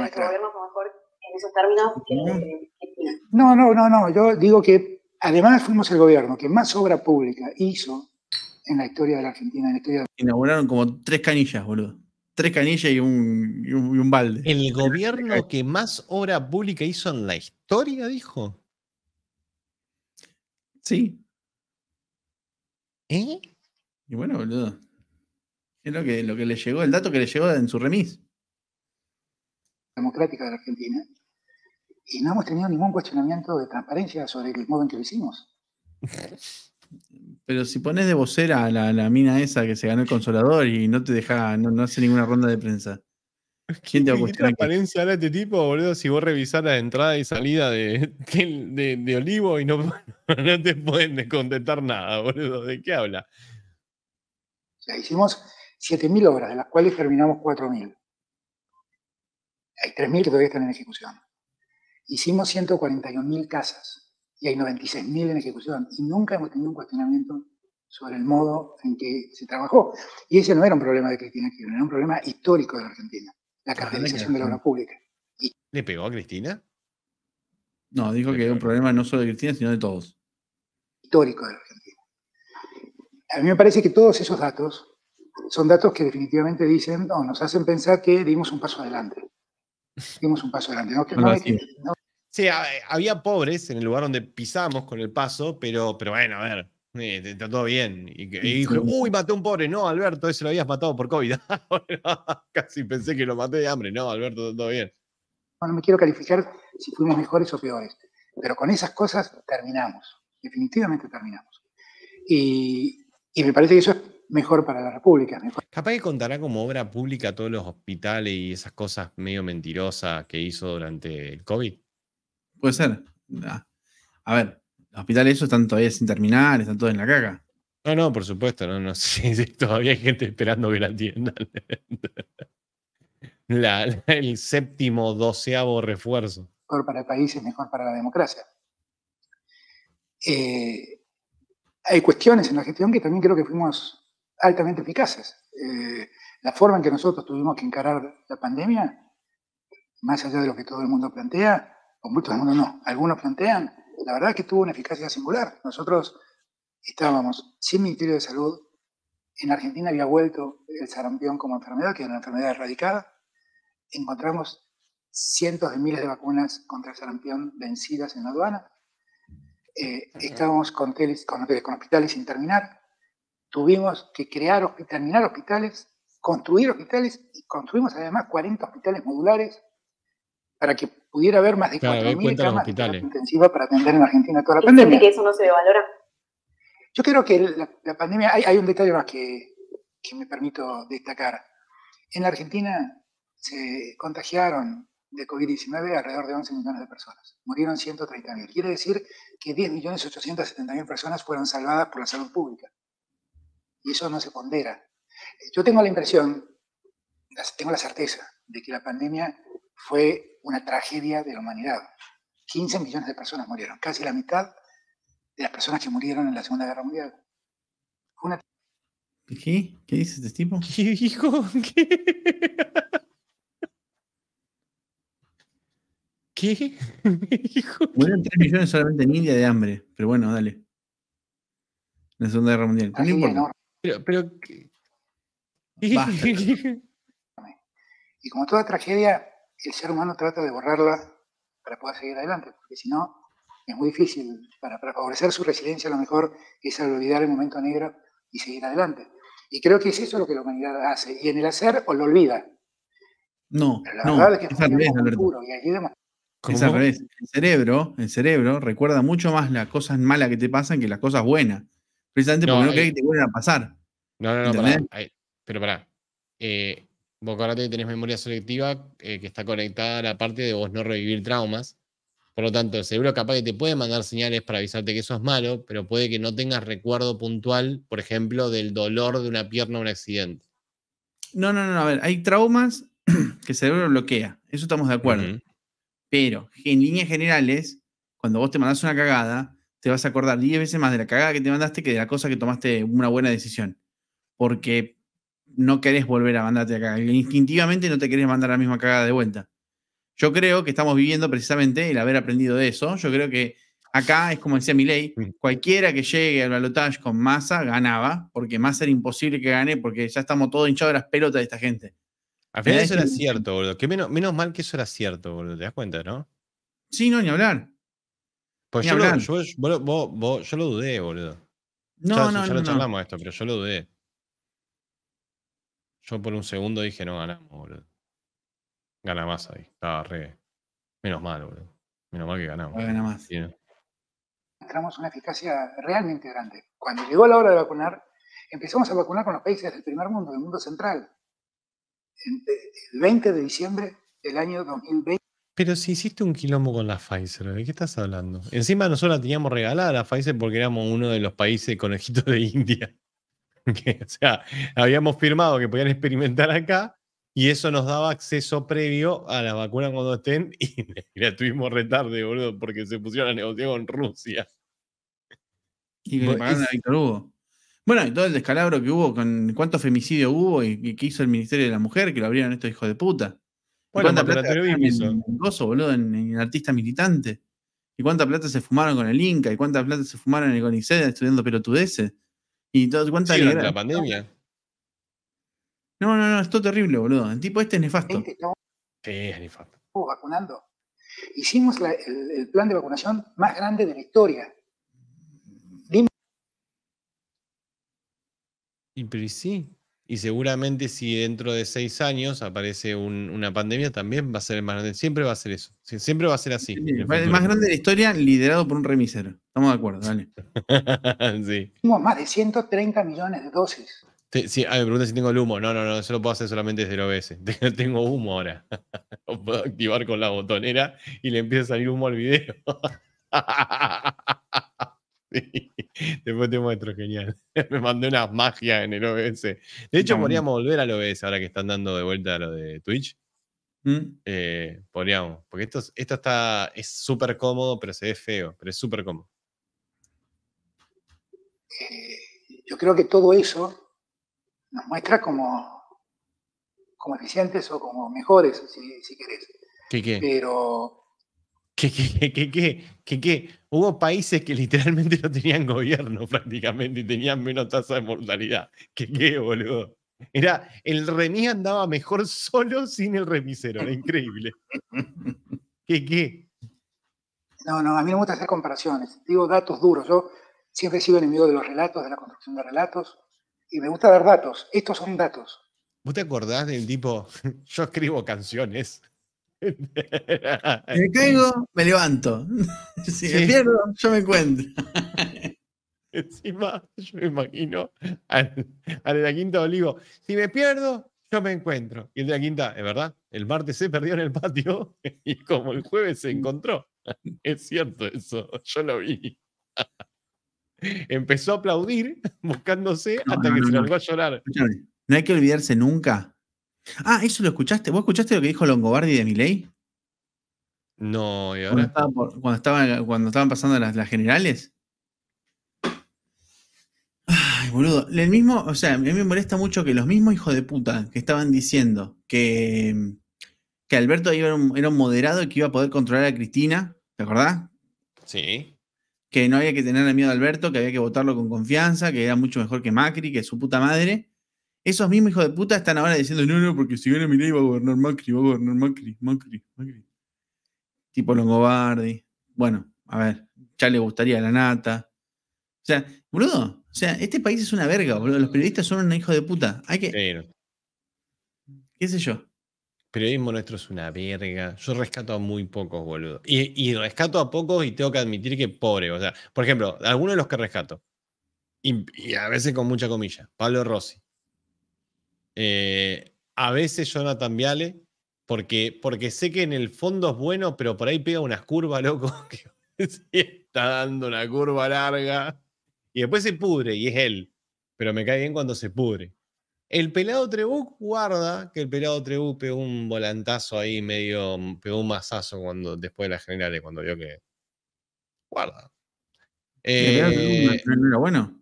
no, no, no, no. Yo digo que además fuimos el gobierno que más obra pública hizo en la historia de la Argentina. Inauguraron como tres canillas, boludo. Tres canillas y un, un, y un balde. ¿El gobierno que más obra pública hizo en la historia, dijo? Sí. ¿Eh? Y bueno, boludo. Es lo que, lo que le llegó, el dato que le llegó en su remis. Democrática de la Argentina. Y no hemos tenido ningún cuestionamiento de transparencia sobre el modo en que lo hicimos. Pero si pones de vocera a la, mina esa que se ganó el consolador y no te deja, no, hace ninguna ronda de prensa. ¿Quién te va a ¿Qué transparencia era este tipo, boludo? Si vos revisás la entrada y salida de, de, Olivo y no, te pueden descontentar nada, boludo. ¿De qué habla? ya hicimos 7.000 obras, de las cuales terminamos 4.000. Hay 3.000 que todavía están en ejecución. Hicimos 141.000 casas y hay 96.000 en ejecución y nunca hemos tenido un cuestionamiento sobre el modo en que se trabajó. Y ese no era un problema de Cristina Kirchner, era un problema histórico de la Argentina, la cartelización de la obra pública. ¿Le pegó a Cristina? No, dijo que era un problema no solo de Cristina, sino de todos. Histórico de la Argentina. A mí me parece que todos esos datos son datos que definitivamente dicen, no, nos hacen pensar que dimos un paso adelante. Dimos un paso adelante. ¿no? sí. había pobres en el lugar donde pisamos con el paso, pero, pero bueno, a ver, eh, está todo bien. Y, dijo, uy, maté un pobre. No, Alberto, ese lo habías matado por COVID. Casi pensé que lo maté de hambre. No, Alberto, está todo bien. Bueno, me quiero calificar si fuimos mejores o peores, pero con esas cosas terminamos, definitivamente terminamos. y me parece que eso es mejor para la República. Capaz que contará como obra pública todos los hospitales y esas cosas medio mentirosas que hizo durante el COVID. Puede ser. A ver, los hospitales esos están todavía sin terminar, están todos en la caga. No, no, por supuesto, no, no todavía hay gente esperando que la atiendan. La, el séptimo, doceavo refuerzo. Mejor para el país es mejor para la democracia. Eh, hay cuestiones en la gestión que también creo que fuimos altamente eficaces. Eh, la forma en que nosotros tuvimos que encarar la pandemia, más allá de lo que todo el mundo plantea, o muchos mundo no, algunos plantean, la verdad es que tuvo una eficacia singular. Nosotros estábamos sin Ministerio de Salud, en Argentina había vuelto el sarampión como enfermedad, que era una enfermedad erradicada, encontramos cientos de miles de vacunas contra el sarampión vencidas en la aduana, eh, estábamos con, teles, con hospitales sin terminar, tuvimos que crear, terminar hospitales, construir hospitales y construimos además 40 hospitales modulares para que pudiera haber más de 4.000 camas de para atender en Argentina toda la pandemia. ¿Y que eso no se devalora? Yo creo que la, pandemia, hay, un detalle más que, que me permito destacar. En la Argentina se contagiaron de COVID-19 alrededor de 11 millones de personas. Murieron 130.000. Quiere decir que 10.870.000 personas fueron salvadas por la salud pública y eso no se pondera. Yo tengo la impresión, tengo la certeza, de que la pandemia fue una tragedia de la humanidad. 15 millones de personas murieron, casi la mitad de las personas que murieron en la Segunda Guerra Mundial. ¿Qué? ¿Qué dices este tipo? ¿Qué, hijo? ¿Qué? ¿Qué? Murieron 3 millones solamente en India de hambre, pero bueno, dale. la Segunda Guerra Mundial. No importa. Pero, y como toda tragedia, el ser humano trata de borrarla para poder seguir adelante, porque si no, es muy difícil. Para, favorecer su resiliencia, lo mejor es olvidar el momento negro y seguir adelante. Y creo que es eso lo que la humanidad hace. Y en el hacer, o lo olvida. No, la verdad es que es, al revés, y Es revés. El cerebro, el cerebro recuerda mucho más las cosas malas que te pasan que las cosas buenas precisamente porque no querés eh, que te vuelvan a pasar. No, no, no, pero pará. Eh, vos acordate tenés memoria selectiva eh, que está conectada a la parte de vos no revivir traumas. Por lo tanto, el cerebro capaz que te puede mandar señales para avisarte que eso es malo, pero puede que no tengas recuerdo puntual, por ejemplo, del dolor de una pierna o un accidente. No, no, no, a ver, hay traumas que el cerebro bloquea, eso estamos de acuerdo. Pero en líneas generales, cuando vos te mandás una cagada, te vas a acordar 10 veces más de la cagada que te mandaste que de la cosa que tomaste una buena decisión. Porque no querés volver a mandarte la cagada. Instintivamente no te querés mandar la misma cagada de vuelta. Yo creo que estamos viviendo precisamente el haber aprendido de eso. Yo creo que acá es como decía ley, mm. cualquiera que llegue al balotaje con masa ganaba, porque más era imposible que gane, porque ya estamos todos hinchados de las pelotas de esta gente. Al final eso era cierto, boludo. Que menos, menos mal que eso era cierto, boludo. ¿Te das cuenta, no? Sí, no, ni hablar. Pues yo lo, dudé, boludo. No, no, ya no, lo charlamos esto, pero yo lo dudé. Yo por un segundo dije, no ganamos, boludo. Gana más ahí. Estaba Menos mal, boludo. Menos mal que ganamos. gana más. ¿sí? Entramos una eficacia realmente grande. Cuando llegó la hora de vacunar, empezamos a vacunar con los países del primer mundo, del mundo central. Eh, el 20 de diciembre del año 2020. Pero si hiciste un quilombo con la Pfizer, ¿de qué estás hablando? Encima nosotros la teníamos regalada a la Pfizer porque éramos uno de los países conejitos de India. o sea, habíamos firmado que podían experimentar acá y eso nos daba acceso previo a la vacuna cuando estén y la tuvimos retarde, boludo, porque se pusieron a negociar con Rusia. Y a Víctor Hugo. Bueno, y todo el descalabro que hubo, con cuánto femicidio hubo y, que qué hizo el Ministerio de la Mujer, que lo abrieron estos hijos de puta. ¿Cuánta plata en el boludo, en, Artista Militante? ¿Y cuánta plata se fumaron con el Inca? ¿Y cuánta plata se fumaron en el CONICET estudiando pelotudeces? ¿Y todo, cuánta sí, la pandemia? No, no, no, es terrible, boludo. El tipo este es nefasto. Este, sí, es nefasto. vacunando. Hicimos el, plan de vacunación más grande de la historia. Dime. Y seguramente si dentro de seis años aparece una pandemia, también va a ser el más grande. Siempre va a ser eso. Siempre va a ser así. el, más grande de la historia liderado por un remisero. Estamos de acuerdo, dale. Tengo más de 130 millones de dosis. Sí, me pregunta si tengo el humo. No, no, no, eso lo puedo hacer solamente desde el OBS. Tengo humo ahora. lo puedo activar con la botonera y le empieza a salir humo al video. después te muestro, genial. Me mandé una magia en el OBS. De hecho, podríamos volver al OBS ahora que están dando de vuelta lo de Twitch. Mm. Eh, podríamos, porque esto, está, es súper cómodo, pero se ve feo, pero es súper cómodo. Eh, yo creo que todo eso nos muestra como, como eficientes o como mejores, si, querés. ¿Qué, Pero que, qué, que, qué, hubo países que literalmente no tenían gobierno prácticamente y tenían menos tasa de mortalidad. qué qué, boludo. Era, el remis andaba mejor solo sin el remisero, era increíble. ¿Qué qué? No, no, a mí me gusta hacer comparaciones. Digo datos duros. Yo siempre he sido enemigo de los relatos, de la construcción de relatos, y me gusta dar datos. Estos son datos. ¿Vos te acordás del tipo, yo escribo canciones? Me caigo, me levanto. Si me pierdo, yo me encuentro. Encima, yo me imagino A de la quinta olivo. Si me pierdo, yo me encuentro. Y el de la quinta, es verdad, el martes se perdió en el patio y como el jueves se encontró. Es cierto eso, yo lo vi. Empezó a aplaudir buscándose hasta que se largó a llorar. No hay que olvidarse nunca Ah, ¿eso lo escuchaste? ¿Vos escuchaste lo que dijo Longobardi de Miley? No, ¿y ahora? Cuando, estaban, pasando las, generales. Ay, boludo. El mismo, o sea, a mí me molesta mucho que los mismos hijos de puta que estaban diciendo que, que Alberto era un moderado y que iba a poder controlar a Cristina, ¿te acordás? Sí. Que no había que tener miedo a Alberto, que había que votarlo con confianza, que era mucho mejor que Macri, que su puta madre. Esos mismos hijos de puta están ahora diciendo, no, no, porque si viene Milei va a gobernar Macri, va a gobernar Macri, Macri, Macri. Tipo Longobardi. Bueno, a ver, ya le gustaría la nata. O sea, boludo, o sea, este país es una verga, boludo. Los periodistas son un hijo de puta. Hay que... ¿Qué sé yo? periodismo nuestro es una verga. Yo rescato a muy pocos, boludo. Y, rescato a pocos y tengo que admitir que pobre. O sea, por ejemplo, algunos de los que rescato, y a veces con mucha comilla, Pablo Rossi. Eh, a veces Jonathan Viale, porque, porque sé que en el fondo es bueno, pero por ahí pega unas curvas, loco, que está dando una curva larga. Y después se pudre, y es él. Pero me cae bien cuando se pudre. El pelado Trebú guarda que el pelado Trebú pegó un volantazo ahí, medio, mm, pegó un mazazo cuando, después de las generales, cuando vio que. Guarda. Eh, bueno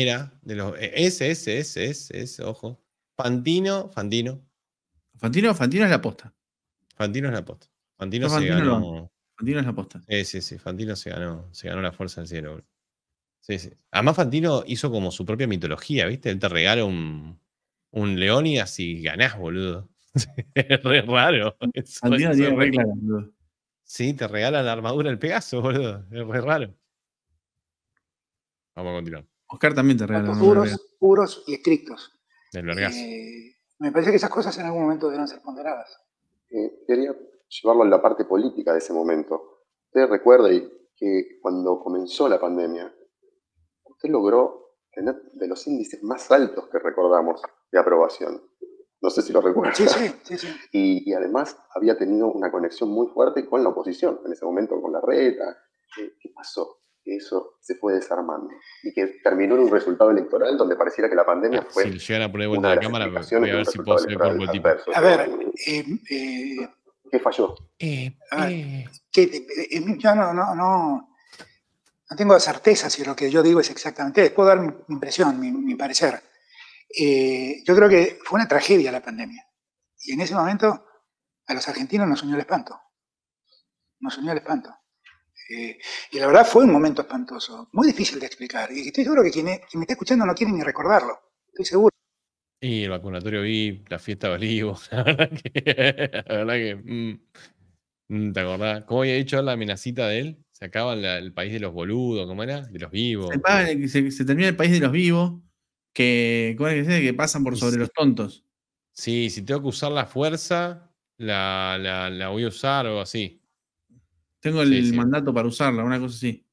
era de los. E, ese, ese, ese, ese, es, ojo. Fantino, Fantino. Fantino, Fantino es la aposta. Fantino es la posta. Fantino, se ganó. Fantino es la aposta. Sí, sí, sí. Fantino se ganó. Se ganó la fuerza del cielo, boludo. Sí, sí. Además, Fantino hizo como su propia mitología, ¿viste? Él te regala un, un león y ganás, boludo. es re raro. Fantino tiene boludo. Sí, te regala la armadura del Pegaso, boludo. Es re raro. Vamos a continuar. Oscar también te regala. Puros, puros y estrictos. Eh, me parece que esas cosas en algún momento deben ser ponderadas. Eh, quería llevarlo a la parte política de ese momento. Usted recuerda que cuando comenzó la pandemia, usted logró tener de los índices más altos que recordamos de aprobación. No sé si lo recuerda. Sí, sí, sí, y, además había tenido una conexión muy fuerte con la oposición en ese momento, con la reta. qué pasó? eso se fue desarmando y que terminó en un resultado electoral donde pareciera que la pandemia fue. Si llegan vuelta de la cámara, a ver si puedo hacer por A ver, ¿qué falló? yo no, no, no, tengo certeza si lo que yo digo es exactamente. puedo dar mi, impresión, mi, mi parecer. Eh, yo creo que fue una tragedia la pandemia y en ese momento a los argentinos nos unió el espanto. Nos unió el espanto. Eh, y la verdad fue un momento espantoso, muy difícil de explicar. Y estoy seguro que quien, me está escuchando no quiere ni recordarlo, estoy seguro. Y el vacunatorio VIP, la fiesta de Olivo, la verdad que. La verdad que mm, mm, ¿Te acordás? Como había dicho la amenazita de él? Se acaba el país de los boludos, ¿cómo era? De los vivos. Se, termina el país de los vivos, que, ¿cómo es que, pasan por sobre los tontos. Sí, si tengo que usar la fuerza, la, la voy a usar o así. Tengo el mandato para usarla, una cosa así.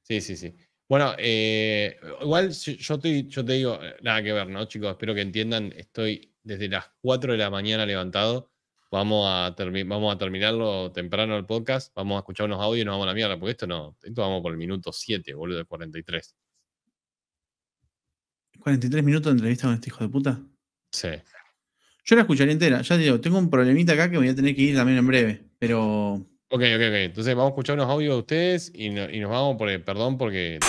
Sí, sí, sí. Bueno, eh, igual yo, estoy, yo te digo, eh, nada que ver, ¿no, chicos? Espero que entiendan, estoy desde las 4 de la mañana levantado. Vamos a, vamos a terminarlo temprano el podcast, vamos a escuchar unos audios y nos vamos a la mierda, porque esto no, esto vamos por el minuto 7, boludo, de 43. ¿43 minutos de entrevista con este hijo de puta? Sí. Yo la escucharía entera, ya te digo, tengo un problemita acá que voy a tener que ir también en breve, pero Ok, ok, ok. Entonces vamos a escuchar unos audios de ustedes y, nos vamos por el, perdón porque.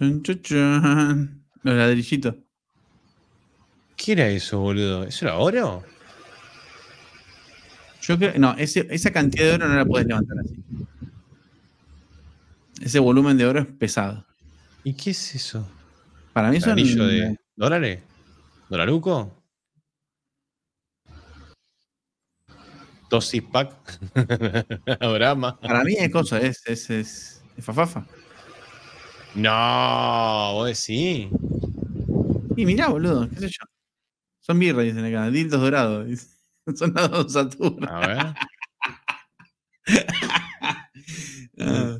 Los ladrillitos. ¿Qué era eso, boludo? ¿Eso era oro? Yo creo. No, esa cantidad de oro no la puedes levantar así. Ese volumen de oro es pesado. ¿Y qué es eso? Para mí son. ¿Anillo de dólares? ¿Dolaruco? dos pack. Para mí es cosa, es, es, es, es fafafa. No, vos sí. Y mirá, boludo, qué sé yo. Son birras, dicen acá. Dildos dorados. Son las dos Saturno. A ver. Ah.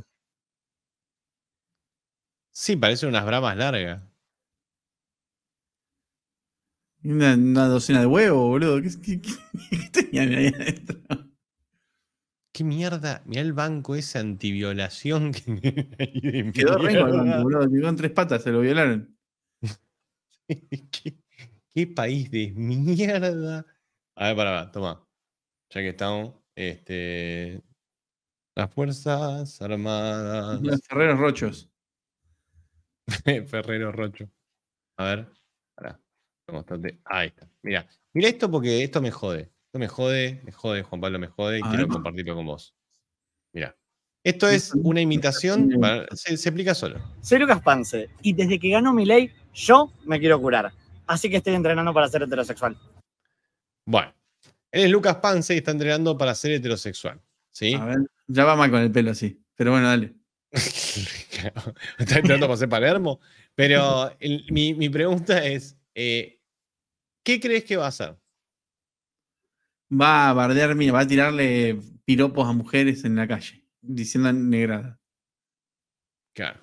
Sí, parecen unas bramas largas. Una, docena de huevos, boludo. ¿Qué, qué, tenían ahí adentro? ¿Qué mierda? Mirá el banco ese antiviolación que Quedó en tres patas, se lo violaron. ¿Qué, país de mierda? A ver, para, para, toma. Ya que estamos, este. Las Fuerzas Armadas. Los Ferreros Rochos. Ferreros rochos A ver, para a Ahí está. Mira, mira esto porque esto me jode. Esto me jode, me jode, Juan Pablo me jode y quiero compartirlo con vos. Mira. Esto es una imitación, se, explica solo. Soy Lucas Pance y desde que ganó mi ley, yo me quiero curar. Así que estoy entrenando para ser heterosexual. Bueno, él es Lucas Pance y está entrenando para ser heterosexual. ¿sí? ya va mal con el pelo así, pero bueno, dale. está entrenando para ser Palermo. Pero mi, pregunta es: eh, ¿qué crees que va a hacer? Va a bardear, mira, va a tirarle piropos a mujeres en la calle, diciendo negra. Claro.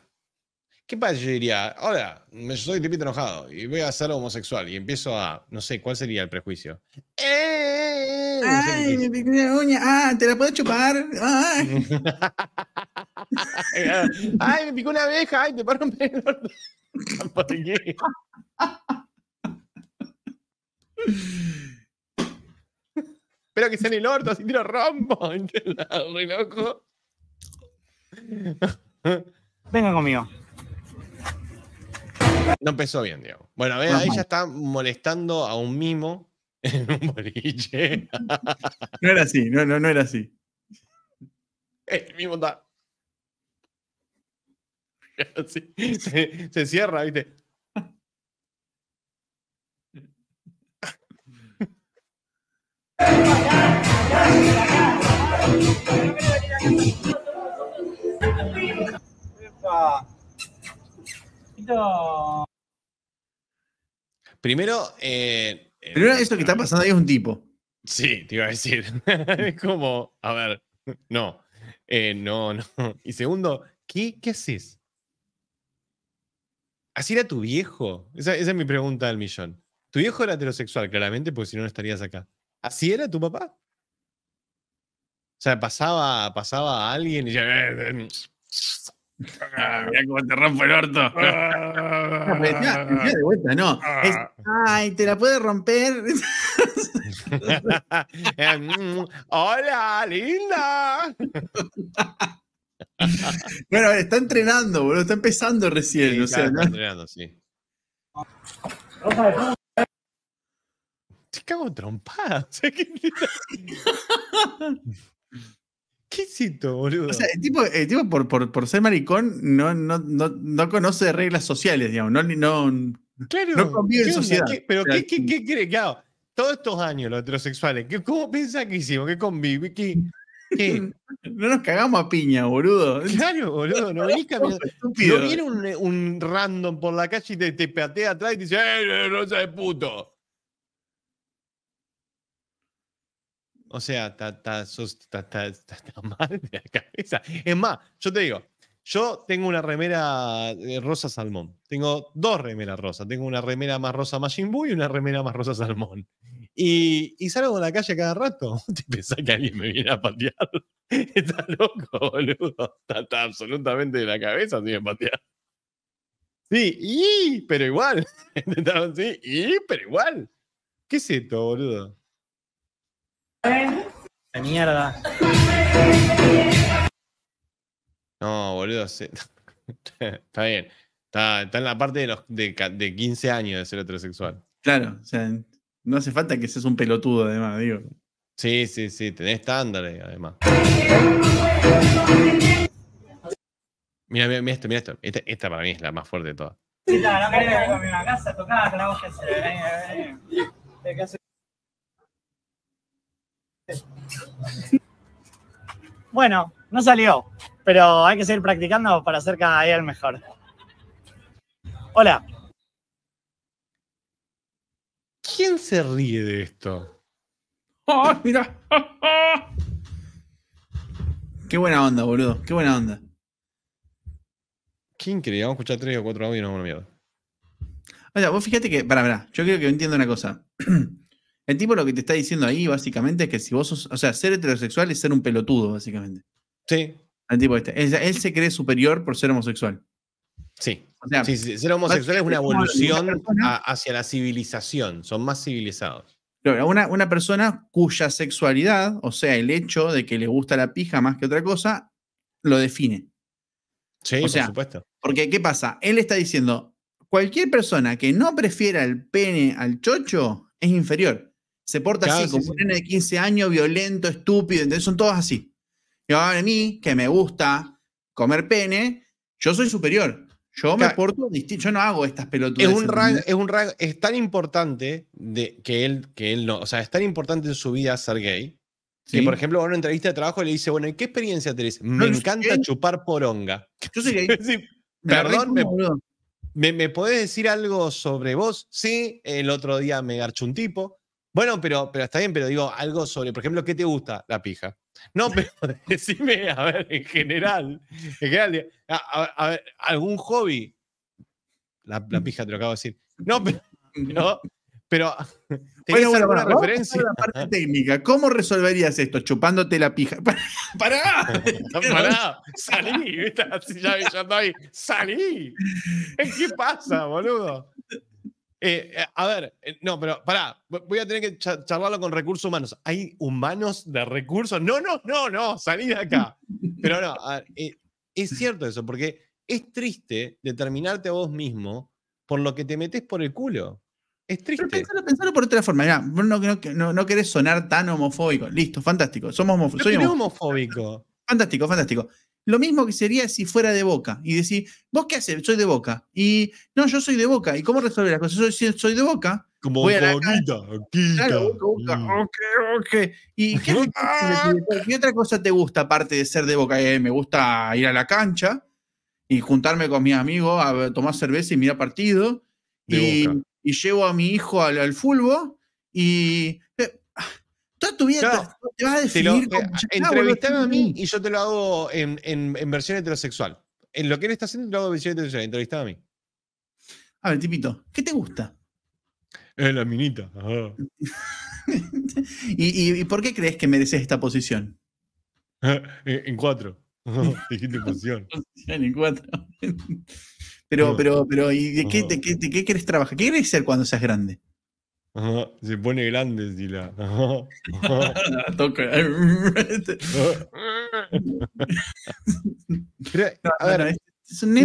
¿Qué pasa? Yo diría, hola, me soy tipito enojado y voy a ser homosexual y empiezo a, no sé, ¿cuál sería el prejuicio? ¡Eh! ¡Ay, me picó una uña! ¡Ah, te la puedo chupar! ¡Ay! ¡Ay, me picó una abeja! ¡Ay, te paro un Espero que sea en el orto, así tiro rombo. Venga conmigo. No empezó bien, Diego. Bueno, a ver, ahí ya está molestando a un mimo en un boliche. No era así, no, no, no era así. El mimo está. Se, se cierra, ¿viste? Primero, eh, eh, Primero, esto que está pasando ahí es un tipo. Sí, te iba a decir. es como, a ver, no, eh, no, no. Y segundo, ¿qué, qué haces? ¿Así era tu viejo? Esa, esa, es mi pregunta del millón. Tu viejo era heterosexual, claramente, porque si no, no estarías acá. ¿Así era tu papá? O sea, pasaba, pasaba a alguien y ya. Eh, eh, mm, ah, cómo te rompo el orto. Ah, ya, de vuelta, no. Ah. ay, te la puede romper. Mm, mm, hola, linda. bueno, está entrenando, boludo. Está empezando recién. o sea, está entrenando, sí qué cago trompada. ¿qué, ¿Qué boludo? O sea, el tipo, el tipo por, por, ser maricón no, no, no, no conoce reglas sociales, digamos. No, no, no convive en sociedad. pero, ¿qué, qué, mm. qué, claro, todos estos años los heterosexuales, ¿cómo piensa que hicimos? ¿Qué convive? ¿Qué? No nos cagamos a piña, boludo. Claro, boludo. No venís caminando. No viene un, random por la calle y te, te patea atrás y te dice, ¡eh, no seas puto! O sea, está mal de la cabeza. Es más, yo te digo, yo tengo una remera rosa salmón. Tengo dos remeras rosas. Tengo una remera más rosa Majin y una remera más rosa salmón. Y, salgo a la calle cada rato. ¿Te pensás que alguien me viene a patear? está loco, boludo. Está, absolutamente de la cabeza si me patear. Sí, y, pero igual. sí, y, pero igual. ¿Qué es esto, boludo? La mierda. No, boludo. está bien. Está, en la parte de, los, de, 15 años de ser heterosexual. Claro, o sea, no hace falta que seas un pelotudo, además, digo. Sí, sí, sí, tenés estándares, además. Mira, mira, esto, mira esto. Este, esta, para mí es la más fuerte de todas. Sí, no bueno, no salió, pero hay que seguir practicando para ser cada día el mejor. Hola. ¿Quién se ríe de esto? ¡Oh, mira! Qué buena onda, boludo. Qué buena onda. ¿Quién increíble. Vamos a escuchar tres o cuatro audios y no me una mierda. O vos fíjate que. para pará. Yo creo que entiendo una cosa. El tipo lo que te está diciendo ahí, básicamente, es que si vos sos. O sea, ser heterosexual es ser un pelotudo, básicamente. Sí. El tipo este. Él, se cree superior por ser homosexual. Sí. sí, ser homosexual es una evolución hacia la civilización. Son más civilizados. Una, una persona cuya sexualidad, o sea, el hecho de que le gusta la pija más que otra cosa, lo define. Sí, por supuesto. Porque, ¿qué pasa? Él está diciendo: cualquier persona que no prefiera el pene al chocho es inferior. Se porta así, como un nene de 15 años, violento, estúpido, entonces son todos así. Y a mí, que me gusta comer pene, yo soy superior. Yo me porto distinto, yo no hago estas pelotudas. Es un es, un es tan importante que, él, que él no, o sea, es tan importante en su vida ser gay, que por ejemplo en una entrevista de trabajo le dice, bueno, qué experiencia tenés? Me encanta chupar poronga. Yo soy gay. perdón, me, ¿me, podés decir algo sobre vos? Sí, el otro día me garchó un tipo. Bueno, pero, pero está bien, pero digo algo sobre, por ejemplo, ¿qué te gusta? La pija. No, pero decime, a ver, en general, en general a, ver, algún hobby. La, pija te lo acabo de decir. No, pero. pero ¿tenés alguna referencia? técnica. ¿Cómo resolverías esto? Chupándote la pija. Para. ¡Para! ¡Salí! ¿viste? ya, ya ¡Salí! ¿Qué pasa, boludo? Eh, eh, a ver, eh, no, pero pará, voy a tener que charlarlo con recursos humanos. ¿Hay humanos de recursos? No, no, no, no, salí de acá. Pero no, es cierto eso, porque es triste determinarte a vos mismo por lo que te metes por el culo. Es triste. Pero pensalo, por otra forma. no, no, no, querés sonar tan homofóbico. Listo, fantástico. Somos homofóbico. Fantástico, fantástico. Lo mismo que sería si fuera de boca y decir, ¿vos qué haces? Soy de boca. Y no, yo soy de boca. ¿Y cómo resolver las cosas? Soy, soy de boca. Como voy boca, mm. Ok, ok. Ah. ¿Y, qué otra cosa te gusta aparte de ser de boca? Eh, me gusta ir a la cancha y juntarme con mis amigos a tomar cerveza y mirar partido. y, llevo a mi hijo al, al y Toda tu vida te, va vas a definir lo, eh, Entrevistame a mí y yo te lo hago en, en, en, versión heterosexual. En lo que él está haciendo, te lo hago en versión heterosexual. Entrevistame a mí. A ver, Tipito, ¿qué te gusta? la minita. ¿Y, y, por qué crees que mereces esta posición? en cuatro. Dijiste posición. en cuatro. Pero, pero, pero, ¿y de qué, de qué, de qué querés trabajar? ¿Qué quieres ser cuando seas grande? se pone grande, Sila.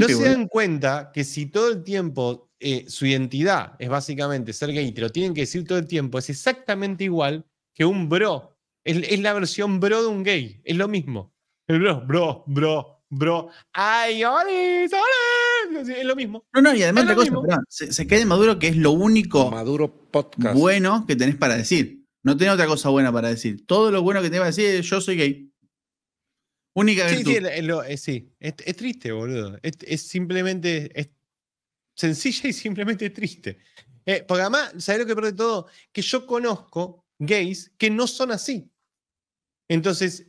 no se dan cuenta que si todo el tiempo eh, su identidad es básicamente ser gay, te lo tienen que decir todo el tiempo, es exactamente igual que un bro. Es, la versión bro de un gay, es lo mismo. bro, bro, bro, bro, ay, Es lo mismo. No, no, y además otra cosa, se, queda quede maduro que es lo único maduro podcast. bueno que tenés para decir. No tenés otra cosa buena para decir. Todo lo bueno que tenés para decir es yo soy gay. Única Sí, es, sí. Es, triste, boludo. Es, simplemente, es sencilla y simplemente triste. Eh, porque además, ¿sabés lo que pierde todo? Que yo conozco gays que no son así. Entonces,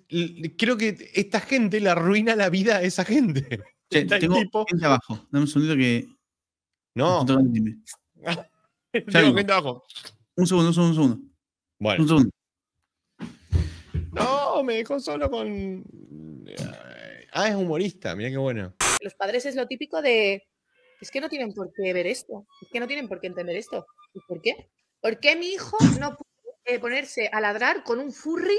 creo que esta gente la arruina la vida a esa gente. tengo gente abajo. Dame un sonido que. No. tengo gente abajo. Un segundo, un segundo, Bueno. Un segundo. No, me dejó solo con. Eh, ah, es humorista, mira qué bueno. Los padres es lo típico de. Es que no tienen por qué ver esto. Es que no tienen por qué entender esto. ¿Y por qué? ¿Por qué mi hijo no puede eh, ponerse a ladrar con un furry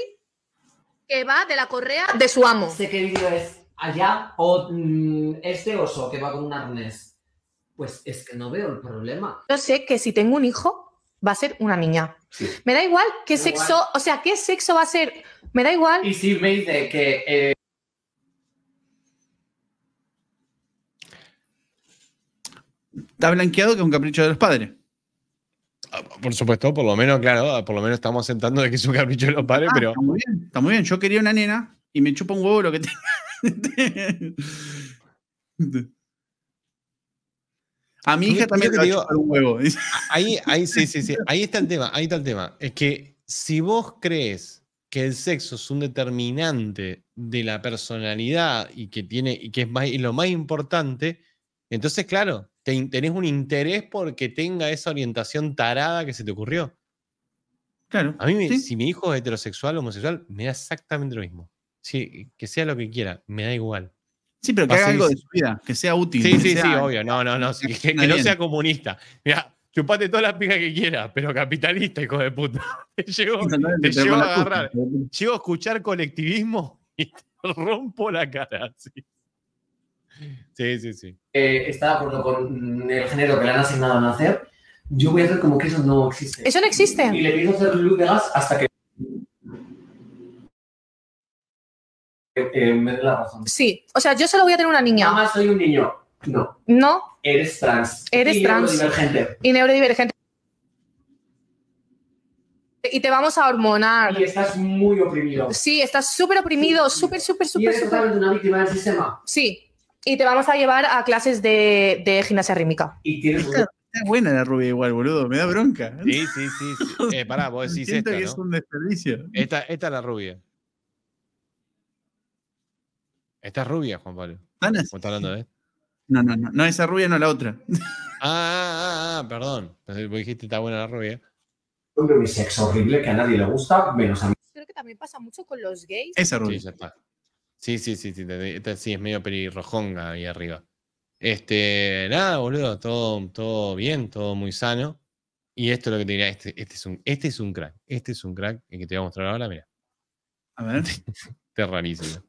que va de la correa de su amo. Sé qué vídeo es allá o mm, este oso que va con un arnés. Pues es que no veo el problema. Yo sé que si tengo un hijo, va a ser una niña. Me da igual qué sexo, o sea, qué sexo va a ser. Me da igual. Y si me dice que. Eh, Está blanqueado que es un capricho de los padres. Por supuesto, por lo menos, claro, por lo menos estamos sentando de que su capricho lo ah, pero. Está muy, bien, está muy bien, yo quería una nena y me chupa un huevo lo que tenga. A mi hija también le digo, un huevo. Ahí, ahí, sí, sí, sí. Ahí está el tema, ahí está el tema. Es que si vos crees que el sexo es un determinante de la personalidad y que tiene y que es, lo más importante, entonces claro, tenés un interés porque tenga esa orientación tarada que se te ocurrió. Claro. A mí, si mi hijo es heterosexual o homosexual, me da exactamente lo mismo. Sí, que sea lo que quiera, me da igual. Sí, pero que haga algo de su vida, que sea útil. Sí, sí, sí, obvio. No, no, no. Que, no sea comunista. Mira, chupate todas las pijas que quieras, pero capitalista, hijo de puta. Te llego, a agarrar. Llego a escuchar colectivismo y te rompo la cara. Sí. Sí, sí, sí. Eh, está de acuerdo con el género que le han asignado a nacer. Yo voy a hacer como que eso no existe. Eso no existe. Y le pido hacer luz de gas hasta que. Eh, eh, me dé la razón. Sí, o sea, yo solo voy a tener una niña. Mamá, soy un niño. No. No. Eres trans. Eres y trans. Neurodivergente. Y neurodivergente. Y te vamos a hormonar. Y estás muy oprimido. Sí, estás súper oprimido, súper, súper, súper. Y eres totalmente una víctima del sistema. Sí, y te vamos a llevar a clases de, gimnasia rítmica. Y Es buena la rubia igual, boludo. Me da bronca. Sí, sí, sí. Eh, pará, vos decís esta, es un desperdicio. Esta, esta es la rubia. Esta es rubia, Juan Pablo. Ah, ¿Ana? Eh? No, no, no. No, esa rubia no la otra. Ah, ah, ah, ah, perdón. Vos dijiste está buena la rubia. Un sexo horrible que a nadie le gusta, menos a mí. Creo que también pasa mucho con los gays. Esa rubia. Sí, ya Sí, sí, sí, sí, es medio perirrojón ahí arriba. Este, nada, boludo, todo, todo bien, todo muy sano. Y esto es lo que te diría, este, este, es un, este es un crack, este es un crack, que te voy a mostrar ahora, mira. A ver.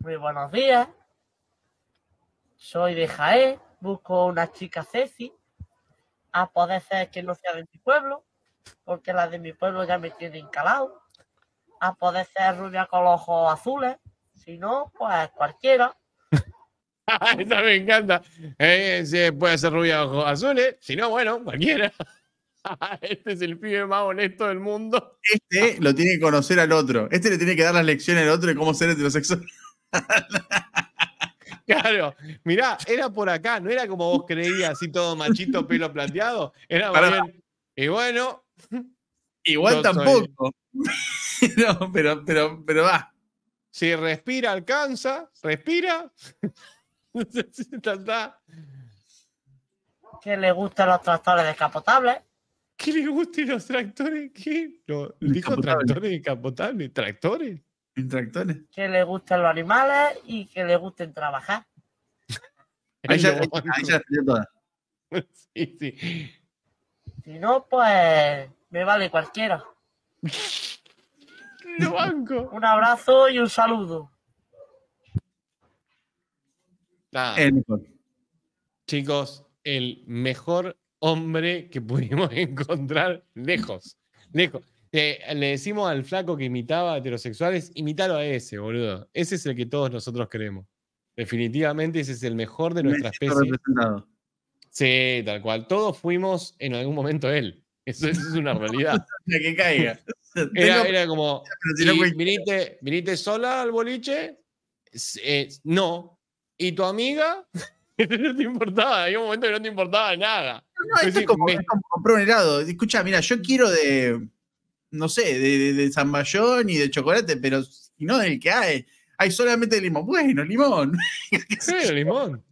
Muy buenos días. Soy de jaé busco una chica Ceci. A poder ser que no sea de mi pueblo, porque la de mi pueblo ya me tiene encalado a poder ser rubia con ojos azules. Si no, pues cualquiera. Esta me encanta. Eh, puede ser rubia con ojos azules. Si no, bueno, cualquiera. este es el pibe más honesto del mundo. Este lo tiene que conocer al otro. Este le tiene que dar las lecciones al otro de cómo ser heterosexual. Claro, mirá, era por acá, no era como vos creías, así todo machito, pelo plateado. Era más bien. Y bueno. Igual tampoco. no, pero, pero, pero va. Si respira, alcanza, respira. que le gustan los tractores descapotables. ¿Qué le gustan los tractores? ¿Qué? No, dijo tractores descapotables, tractores. Que le gustan los animales y que le gusten trabajar. ahí Si no, pues me vale cualquiera. Un abrazo y un saludo. Ah. Chicos, el mejor hombre que pudimos encontrar lejos. Eh, le decimos al flaco que imitaba a heterosexuales, imitarlo a ese, boludo. Ese es el que todos nosotros queremos. Definitivamente ese es el mejor de nuestra especie. Sí, tal cual. Todos fuimos en algún momento él. Eso, es una realidad. que caiga. Era, era como, viniste, sola al boliche? Eh, no. ¿Y tu amiga? no te importaba, hay un momento que no te importaba nada. No, es como, helado. Escucha, mira, yo quiero de, no sé, de, de, zamballón y de chocolate, pero si no del que hay. Hay solamente limón. Bueno, limón. Sí, limón.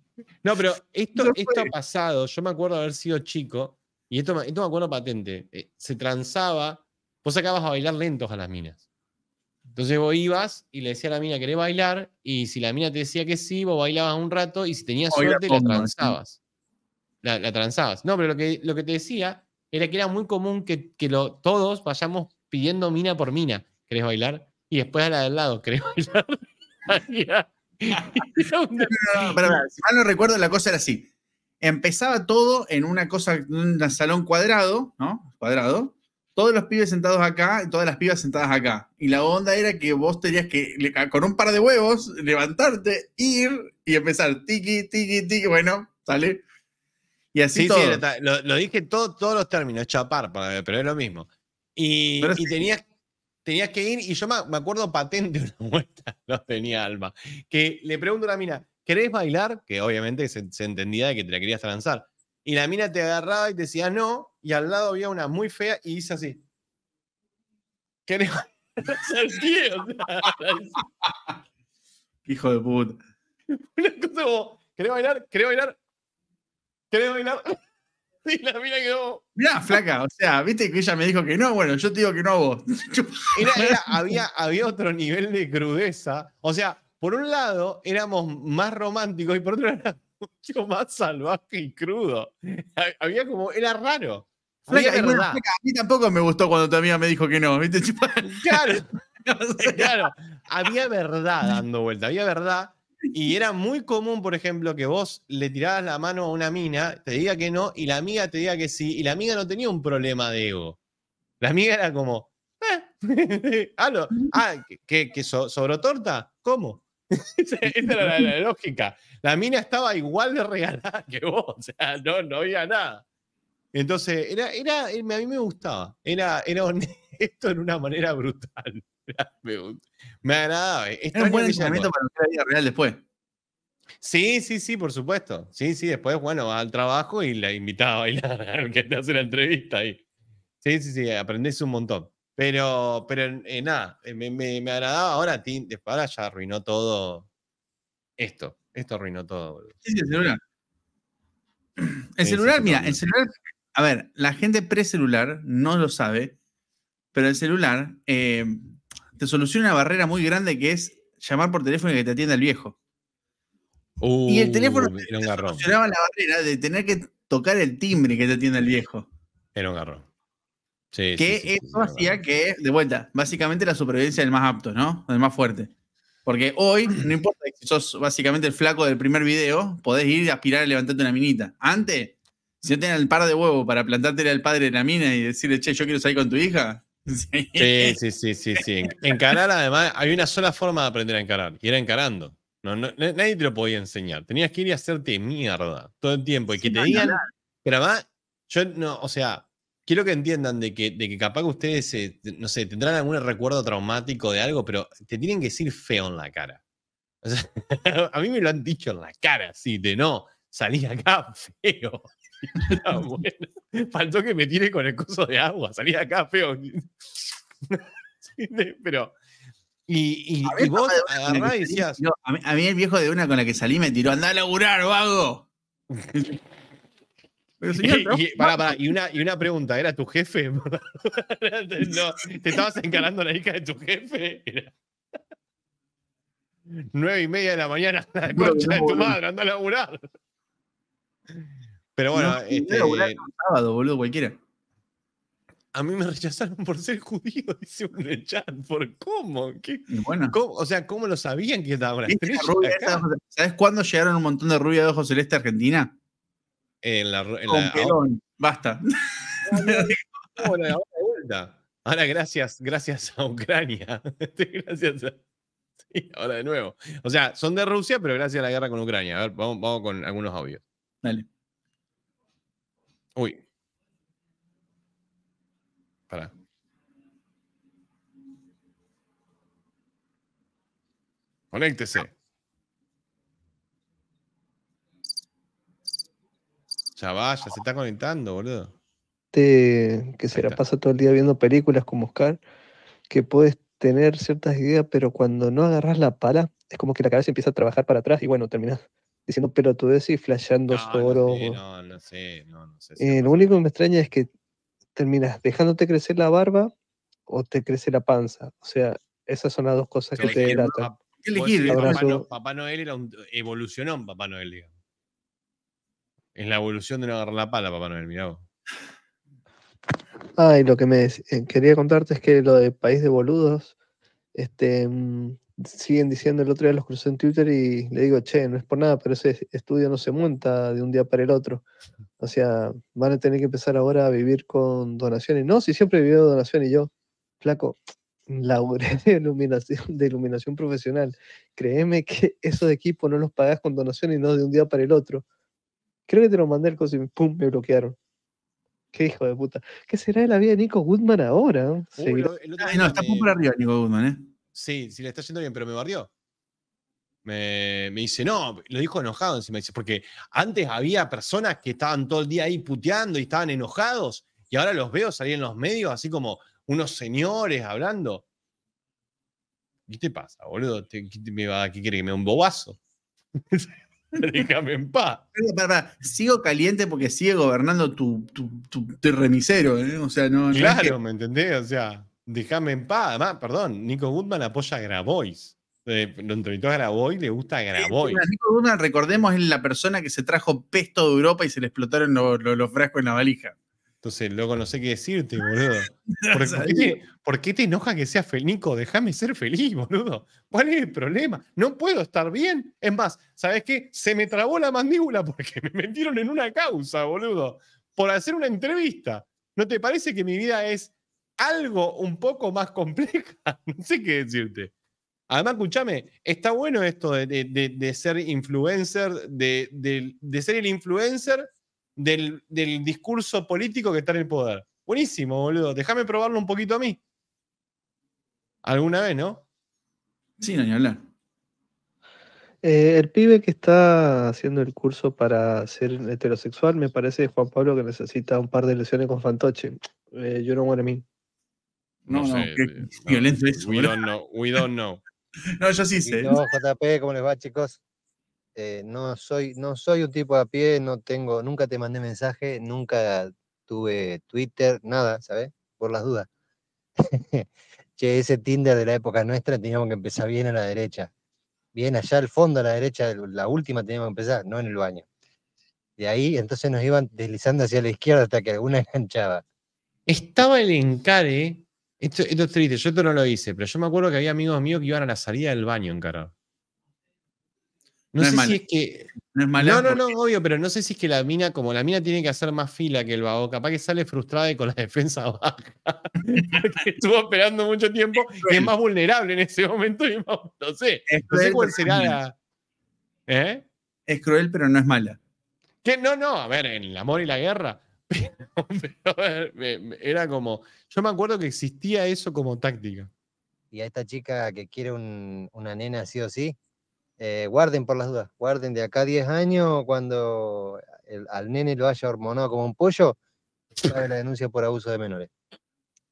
No, pero esto, esto ha pasado. Yo me acuerdo de haber sido chico y esto, me, acuerdo patente. Eh, se transaba, vos sacabas a bailar lentos a las minas. Entonces vos ibas y le decías a la mina, ¿querés bailar? Y si la mina te decía que sí, vos bailabas un rato y si tenías suerte, la, tranzabas. transabas. La, transabas. No, pero lo que, lo que te decía era que era muy común que, lo, todos vayamos pidiendo mina por mina, ¿querés bailar? Y después a la del lado, ¿querés bailar? no, si mal no recuerdo, la cosa era así empezaba todo en una cosa, en un salón cuadrado, ¿no? Cuadrado. Todos los pibes sentados acá y todas las pibas sentadas acá. Y la onda era que vos tenías que, con un par de huevos, levantarte, ir y empezar. Tiki, tiki, tiki. Bueno, sale. Y así todo. lo, dije todo, todos los términos, chapar, pero es lo mismo. Y, tenías, tenías que ir, y yo me, acuerdo patente una vuelta, no tenía alma, que le pregunto a la mina, ¿querés bailar? Que obviamente se, entendía de que te la querías lanzar. Y la mina te agarraba y te decía no, y al lado había una muy fea y dice así. ¿Querés Hijo de puta. bailar? ¿Querés bailar? ¿Querés bailar? Y la mina quedó. flaca, o sea, viste que ella me dijo que no, bueno, yo te digo que no vos. había, había otro nivel de crudeza. O sea, por un lado éramos más románticos y por otro era mucho más salvaje y crudo. Había como, era raro. a mí tampoco me gustó cuando tu amiga me dijo que no, Claro, Había verdad dando vuelta, había verdad. Y era muy común, por ejemplo, que vos le tirabas la mano a una mina, te diga que no, y la amiga te diga que sí, y la amiga no tenía un problema de ego. La amiga era como, ¿qué eh, ah, ah torta, ¿cómo? Esa era la, lógica. La mina estaba igual de regalada que vos, o sea, no, había nada. Entonces, era, a mí me gustaba, era, era honesto en una manera brutal. Me, me agradaba. Eh. Era un buen entrenamiento para la vida real después. Sí, sí, sí, por supuesto. Sí, sí, después, bueno, al trabajo y la invitaba a bailar, que te hace la entrevista ahí. Sí, sí, sí, aprendés un montón. Pero, pero eh, nada, eh, me, agradaba. Ahora, ahora ya arruinó todo esto. Esto arruinó todo, boludo. el celular. El celular, mira, el celular. A ver, la gente pre-celular no lo sabe, pero el celular eh, te soluciona una barrera muy grande que es llamar por teléfono y que te atienda el viejo. y el teléfono uh, solucionaba la barrera de tener que tocar el timbre que te atienda el viejo. Era un garrón que eso hacía que, de vuelta, básicamente la supervivencia del más apto, ¿no? Del más fuerte. Porque hoy, no importa si sos básicamente el flaco del primer video, podés ir a aspirar a levantarte una minita. Antes, si no el par de huevos para plantartele al padre de la mina y decirle, che, yo quiero salir con tu hija. Sí, sí, sí, sí, sí. Encarar, además, hay una sola forma de aprender a encarar, y era encarando. nadie te lo podía enseñar. Tenías que ir y hacerte mierda todo el tiempo. Y que te digan, pero además, yo no, o sea, quiero que entiendan de que, de que capaz que ustedes, no sé, tendrán algún recuerdo traumático de algo, pero te tienen que decir feo en la cara. a mí me lo han dicho en la cara, sí, de no, salí acá feo. faltó que me tire con el curso de agua, salí acá feo. pero, y, vos agarrás y decías. a, mí, el viejo de una con la que salí me tiró, anda a laburar, vago y, una, y una pregunta, ¿era tu jefe? no, ¿Te estabas encarando la hija de tu jefe? Nueve y media de la mañana, la de tu madre, anda a laburar. Pero bueno, este, sábado, boludo, cualquiera. A mí me rechazaron por ser judío, dice un chat. ¿Por cómo? bueno. O sea, ¿cómo lo sabían que la ¿Sabes cuándo llegaron un montón de rubias de ojos celeste a Argentina? en la. Basta. Ahora, gracias, gracias a Ucrania. ahora de nuevo. O sea, son de Rusia, pero gracias a la guerra con Ucrania. A ver, vamos, vamos con algunos audios. Dale. Uy. Para. Conéctese. Ya va, se está conectando, boludo. Este, que se la pasa todo el día viendo películas como Oscar, que puedes tener ciertas ideas, pero cuando no agarras la pala, es como que la cabeza empieza a trabajar para atrás y bueno, terminas diciendo pelotudez y flasheando no, oro. No, no, sé, no, no sé eh, lo único que me extraña es que terminas dejándote crecer la barba o te crece la panza. O sea, esas son las dos cosas que te delatan. Papá, Noel evolucionó Papá Noel, digamos. Es la evolución de no agarrar la pala, Papá no mirá mirado Ay, lo que me eh, quería contarte es que lo de País de Boludos, este, mm, siguen diciendo el otro día los crucé en Twitter y le digo, che, no es por nada, pero ese estudio no se monta de un día para el otro. O sea, van a tener que empezar ahora a vivir con donaciones. No, si siempre he vivido donaciones y yo, flaco, laburé de iluminación, de iluminación profesional. Créeme que esos equipos no los pagás con donaciones, Y no de un día para el otro. Creo que te lo mandé el coso y pum, me bloquearon. Qué hijo de puta. ¿Qué será de la vida de Nico Goodman ahora? no, está por arriba Nico Goodman, ¿eh? Sí, sí, le está yendo bien, pero me barrió. Me, dice, no, lo dijo enojado encima, dice, porque antes había personas que estaban todo el día ahí puteando y estaban enojados, y ahora los veo salir en los medios así como unos señores hablando. ¿Qué te pasa, boludo? ¿Qué, quiere que me da un bobazo? Déjame en paz. sigo caliente porque sigue gobernando tu, remisero, ¿eh? O sea, no. Claro, ¿me entendés? O sea, déjame en paz. Además, perdón, Nico Goodman apoya a Grabois. Eh, lo entrevistó a Grabois, le gusta a Grabois. Nico Goodman, recordemos, es la persona que se trajo pesto de Europa y se le explotaron los frascos en la valija. Entonces, loco, no sé qué decirte, boludo. ¿Por, qué, te, enoja que sea feliz? Nico, déjame ser feliz, boludo. ¿Cuál es el problema? No puedo estar bien. Es más, ¿sabes qué? Se me trabó la mandíbula porque me metieron en una causa, boludo. Por hacer una entrevista. ¿No te parece que mi vida es algo un poco más compleja? no sé qué decirte. Además, escúchame, está bueno esto de, de ser influencer, de ser el influencer del, discurso político que está en el poder. Buenísimo, boludo. Déjame probarlo un poquito a mí. ¿Alguna vez, no? Sí, no, hablar. Eh, el pibe que está haciendo el curso para ser heterosexual me parece Juan Pablo que necesita un par de lesiones con fantoche. Eh, yo no muero a mí. No, no, sé, eh, no violento eso. We don't know. We don't know. no, yo sí sé. No, JP, ¿cómo les va, chicos? Este, no, soy, no soy un tipo a pie, no tengo, nunca te mandé mensaje, nunca tuve Twitter, nada, ¿sabes? Por las dudas. che, ese Tinder de la época nuestra teníamos que empezar bien a la derecha. Bien allá al fondo, a la derecha, la última teníamos que empezar, no en el baño. De ahí entonces nos iban deslizando hacia la izquierda hasta que alguna enganchaba. Estaba el encare, esto, esto es triste, yo esto no lo hice, pero yo me acuerdo que había amigos míos que iban a la salida del baño encarado no, sé si es que. No, es no, no, obvio, pero no sé si es que la mina, como la mina tiene que hacer más fila que el vago, capaz que sale frustrada y con la defensa baja. estuvo esperando mucho tiempo es y es más vulnerable en ese momento. no sé. ¿Eh? Es cruel, pero no es mala. Que no, no, a ver, en el amor y la guerra. Pero, era como. Yo me acuerdo que existía eso como táctica. Y a esta chica que quiere una nena, sí o sí, eh, guarden por las dudas, guarden de acá 10 años cuando al nene lo haya hormonado como un pollo, sabe la denuncia por abuso de menores.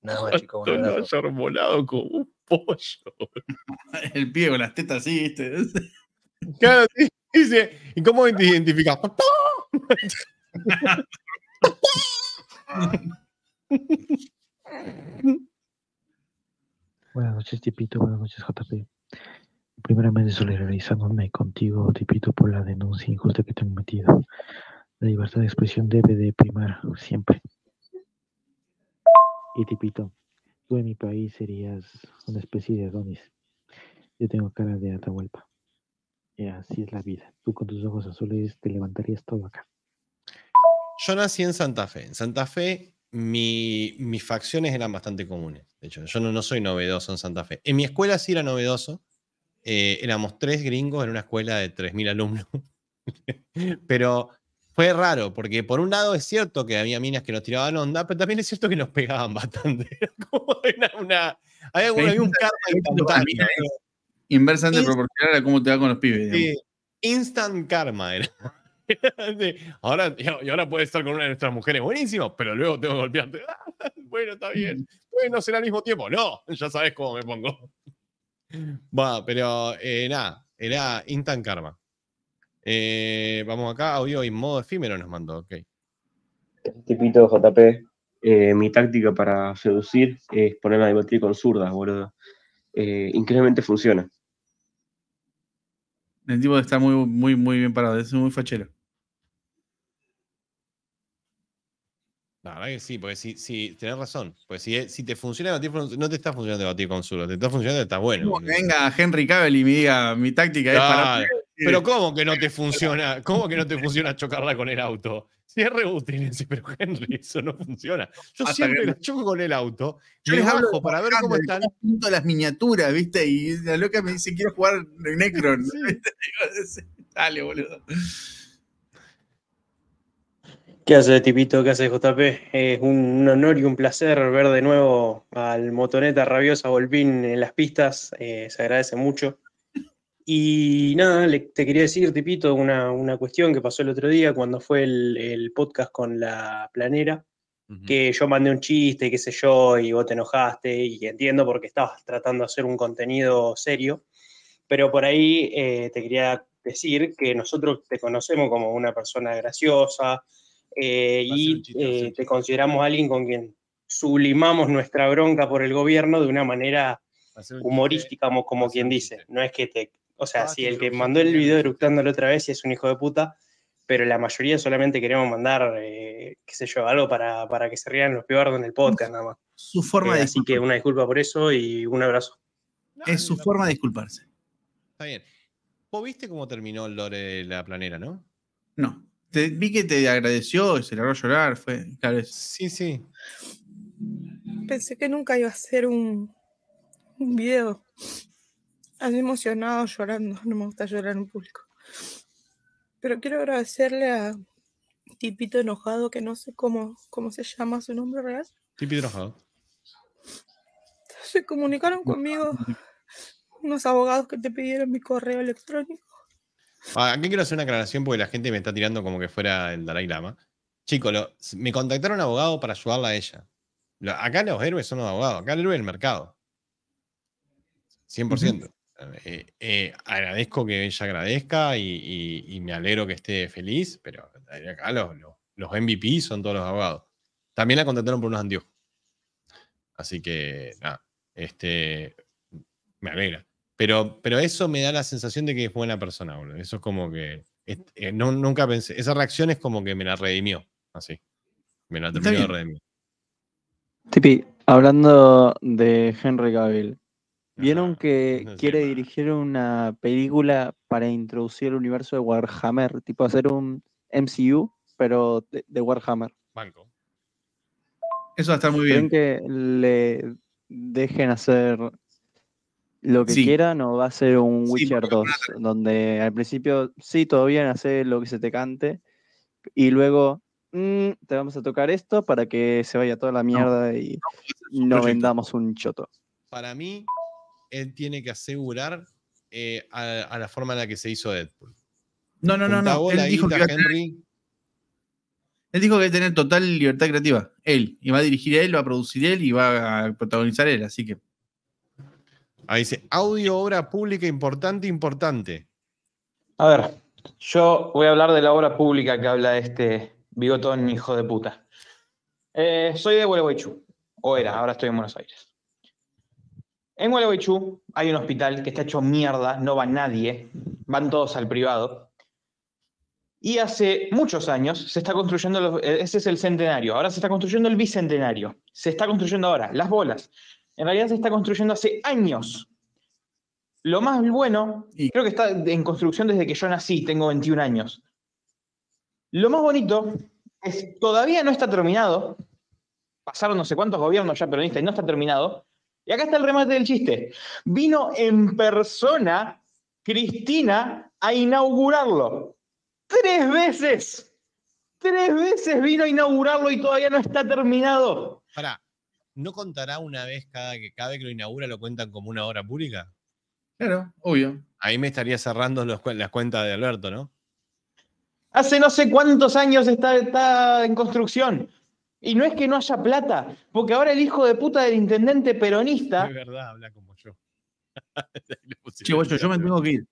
Nada más, chicos. Lo haya hormonado como un pollo. el pie con las tetas así, claro, dice, ¿y cómo te identificas? papá buenas noches, Tipito, buenas noches, JP primeramente solidarizándome contigo, Tipito, por la denuncia injusta que te han metido. La libertad de expresión debe de primar siempre. Y Tipito, tú en mi país serías una especie de Adonis. Yo tengo cara de Atahualpa. Y así es la vida. Tú con tus ojos azules te levantarías todo acá. Yo nací en Santa Fe. En Santa Fe mi, mis facciones eran bastante comunes. De hecho, yo no, no soy novedoso en Santa Fe. En mi escuela sí era novedoso eh, éramos tres gringos en una escuela de 3.000 alumnos. pero fue raro, porque por un lado es cierto que había minas que nos tiraban onda, pero también es cierto que nos pegaban bastante. Como una, había, un karma Inversamente proporcional a cómo te va con los pibes. instant karma era. ahora, y ahora puedes estar con una de nuestras mujeres buenísimo, pero luego tengo que golpearte. bueno, está bien. Mm. no ser al mismo tiempo. No, ya sabes cómo me pongo. Bueno, pero eh, nada, era instant Karma. Eh, vamos acá, audio en modo efímero nos mandó, ok. Tipito JP, eh, mi táctica para seducir es poner a debatir con zurdas, boludo. increíblemente funciona. El tipo está muy, muy, muy bien parado, es muy fachero. La verdad que sí, porque si, tenés razón. Pues si, si te funciona no te está funcionando batir con te está funcionando, está bueno. venga Henry Cavill y me diga, mi táctica es para. Pero ¿cómo que no te funciona? ¿Cómo que no te funciona chocarla con el auto? Si es re pero Henry, eso no funciona. Yo siempre la choco con el auto, yo les hablo para ver cómo están. las miniaturas, ¿viste? Y la loca me dice, quiero jugar Necron. Dale, boludo. ¿Qué hace Tipito? ¿Qué hace JP? Es un, honor y un placer ver de nuevo al motoneta rabiosa Volpín en las pistas. Eh, se agradece mucho. Y nada, te quería decir, Tipito, una, una, cuestión que pasó el otro día cuando fue el, podcast con la planera, que yo mandé un chiste, qué sé yo, y vos te enojaste, y entiendo porque estabas tratando de hacer un contenido serio, pero por ahí eh, te quería decir que nosotros te conocemos como una persona graciosa, eh, y eh, te consideramos alguien con quien sublimamos nuestra bronca por el gobierno de una manera humorística, como, quien dice. No es que te... O sea, ah, si el que mandó el video eructándolo otra vez es un hijo de puta, pero la mayoría solamente queremos mandar, eh, qué sé yo, algo para, para, que se rían los pibardos en el podcast nada más. Su forma de... Eh, así que una disculpa por eso y un abrazo. es su forma de disculparse. Está bien. ¿Vos viste cómo terminó el lore de la planera, no? No vi que te agradeció y se largó a llorar. Fue, claro, Sí, sí. Pensé que nunca iba a hacer un, un video así emocionado llorando. No me gusta llorar en público. Pero quiero agradecerle a Tipito Enojado, que no sé cómo, cómo se llama su nombre real. Tipito Enojado. Se comunicaron conmigo unos abogados que te pidieron mi correo electrónico. Ah, aquí quiero hacer una aclaración porque la gente me está tirando como que fuera el Dalai Lama. Chicos, me contactaron abogados para ayudarla a ella. Acá los héroes son los abogados, acá el héroe es el mercado. 100%. Eh, eh, agradezco que ella agradezca y, me alegro que esté feliz, pero acá los, los, MVP son todos los abogados. También la contactaron por unos andios, Así que, nada, este, me alegra. Pero, eso me da la sensación de que es buena persona, boludo. Eso es como que. Eh, nunca pensé. Esa reacción es como que me la redimió. Así. Me la terminó de redimir. Tipi, hablando de Henry Cavill. Vieron que quiere dirigir una película para introducir el universo de Warhammer, tipo hacer un MCU, pero de, Warhammer. Banco. Eso va a estar muy bien. que le dejen hacer lo que quiera, no va a ser un Witcher 2, donde al principio sí, todo bien, hace lo que se te cante, y luego mm, te vamos a tocar esto para que se vaya toda la mierda y no, vendamos un choto. Para mí, él tiene que asegurar eh, a, la forma en la que se hizo Deadpool. No, no, no, no. Él dijo, que a él dijo que tener total libertad creativa. Él. Y va a dirigir a él, va a producir él y va a protagonizar él. Así que Ahí dice, audio, obra pública importante, importante. A ver, yo voy a hablar de la obra pública que habla este bigotón hijo de puta. Eh, soy de Gualeguaychú, o era, ahora estoy en Buenos Aires. En Gualeguaychú hay un hospital que está hecho mierda, no va nadie, van todos al privado. Y hace muchos años se está construyendo, eh, ese es el centenario, ahora se está construyendo el bicentenario, se está construyendo ahora las bolas, en realidad se está construyendo hace años. Lo más bueno, creo que está en construcción desde que yo nací, tengo 21 años. Lo más bonito es todavía no está terminado. Pasaron no sé cuántos gobiernos ya peronistas y no está terminado. Y acá está el remate del chiste. Vino en persona Cristina a inaugurarlo. Tres veces. Tres veces vino a inaugurarlo y todavía no está terminado. Pará, ¿no contará una vez cada que cada vez que lo inaugura lo cuentan como una obra pública? Claro, obvio. Ahí me estaría cerrando las cuentas de Alberto, ¿no? Hace no sé cuántos años está, en construcción. Y no es que no haya plata, porque ahora el hijo de puta del intendente peronista. Es verdad, habla como yo. yo, me tengo que ir.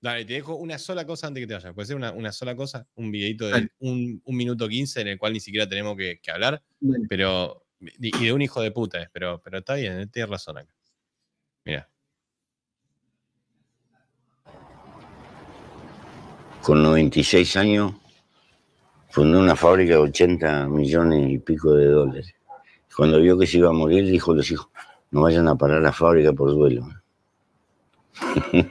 Dale, te dejo una sola cosa antes que te vayas. ¿Puede ser una, sola cosa? Un videito de un, minuto quince en el cual ni siquiera tenemos que, hablar. Pero y de un hijo de puta pero, pero está bien, tiene razón acá. Mira. Con 96 años fundó una fábrica de 80 millones y pico de dólares. Cuando vio que se iba a morir, dijo a los hijos, no vayan a parar la fábrica por duelo.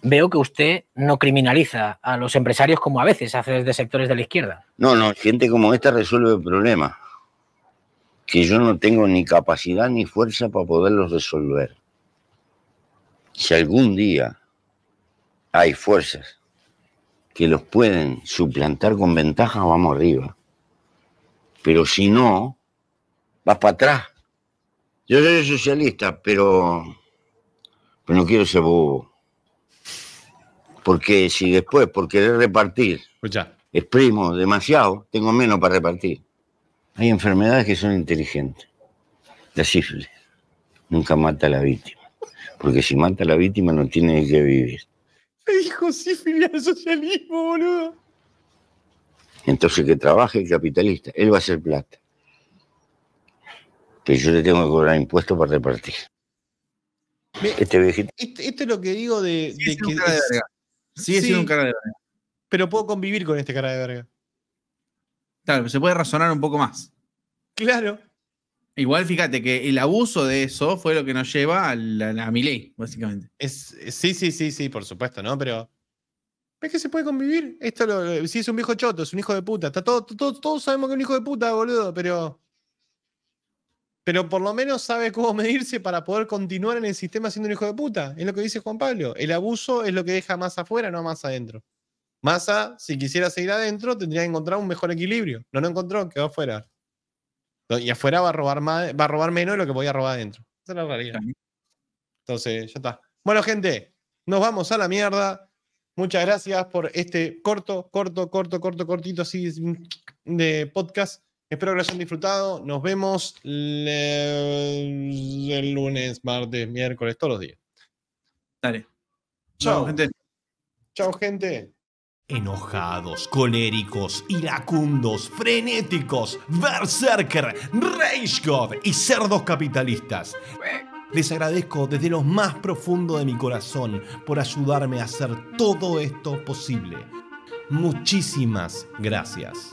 Veo que usted no criminaliza a los empresarios como a veces hace desde sectores de la izquierda. No, no, gente como esta resuelve problemas que yo no tengo ni capacidad ni fuerza para poderlos resolver. Si algún día hay fuerzas que los pueden suplantar con ventaja, vamos arriba. Pero si no, vas para atrás. Yo soy socialista, pero, pero no quiero ser bobo. Porque si después, por querer repartir, exprimo demasiado, tengo menos para repartir. Hay enfermedades que son inteligentes. La sífilis nunca mata a la víctima, porque si mata a la víctima no tiene que vivir. Me dijo sífilis al socialismo, boludo. Entonces que trabaje el capitalista, él va a hacer plata. Que yo le tengo que cobrar impuestos para repartir. este viejito. Esto, es lo que digo de, que. un cara de verga. Sigue siendo un cara de verga. Pero puedo convivir con este cara de verga. Claro, se puede razonar un poco más. Claro. Igual fíjate que el abuso de eso fue lo que nos lleva a, la, mi ley, básicamente. Es, sí, sí, sí, sí, por supuesto, ¿no? Pero ¿ves que se puede convivir. Esto si es un viejo choto, es un hijo de puta. Está todo, todos sabemos que es un hijo de puta, boludo, pero. Pero por lo menos sabe cómo medirse para poder continuar en el sistema siendo un hijo de puta. Es lo que dice Juan Pablo. El abuso es lo que deja más afuera, no más adentro. Masa, si quisiera seguir adentro, tendría que encontrar un mejor equilibrio. No lo encontró, quedó afuera. Y afuera va a robar, más, va a robar menos de lo que voy a robar adentro. es la Entonces, ya está. Bueno, gente, nos vamos a la mierda. Muchas gracias por este corto, corto, corto, corto, cortito así de podcast. Espero que lo hayan disfrutado. Nos vemos el lunes, martes, miércoles, todos los días. Dale. Chao, gente. Chao, gente. Enojados, coléricos, iracundos, frenéticos, berserker, rage y cerdos capitalistas. Les agradezco desde lo más profundo de mi corazón por ayudarme a hacer todo esto posible. Muchísimas gracias.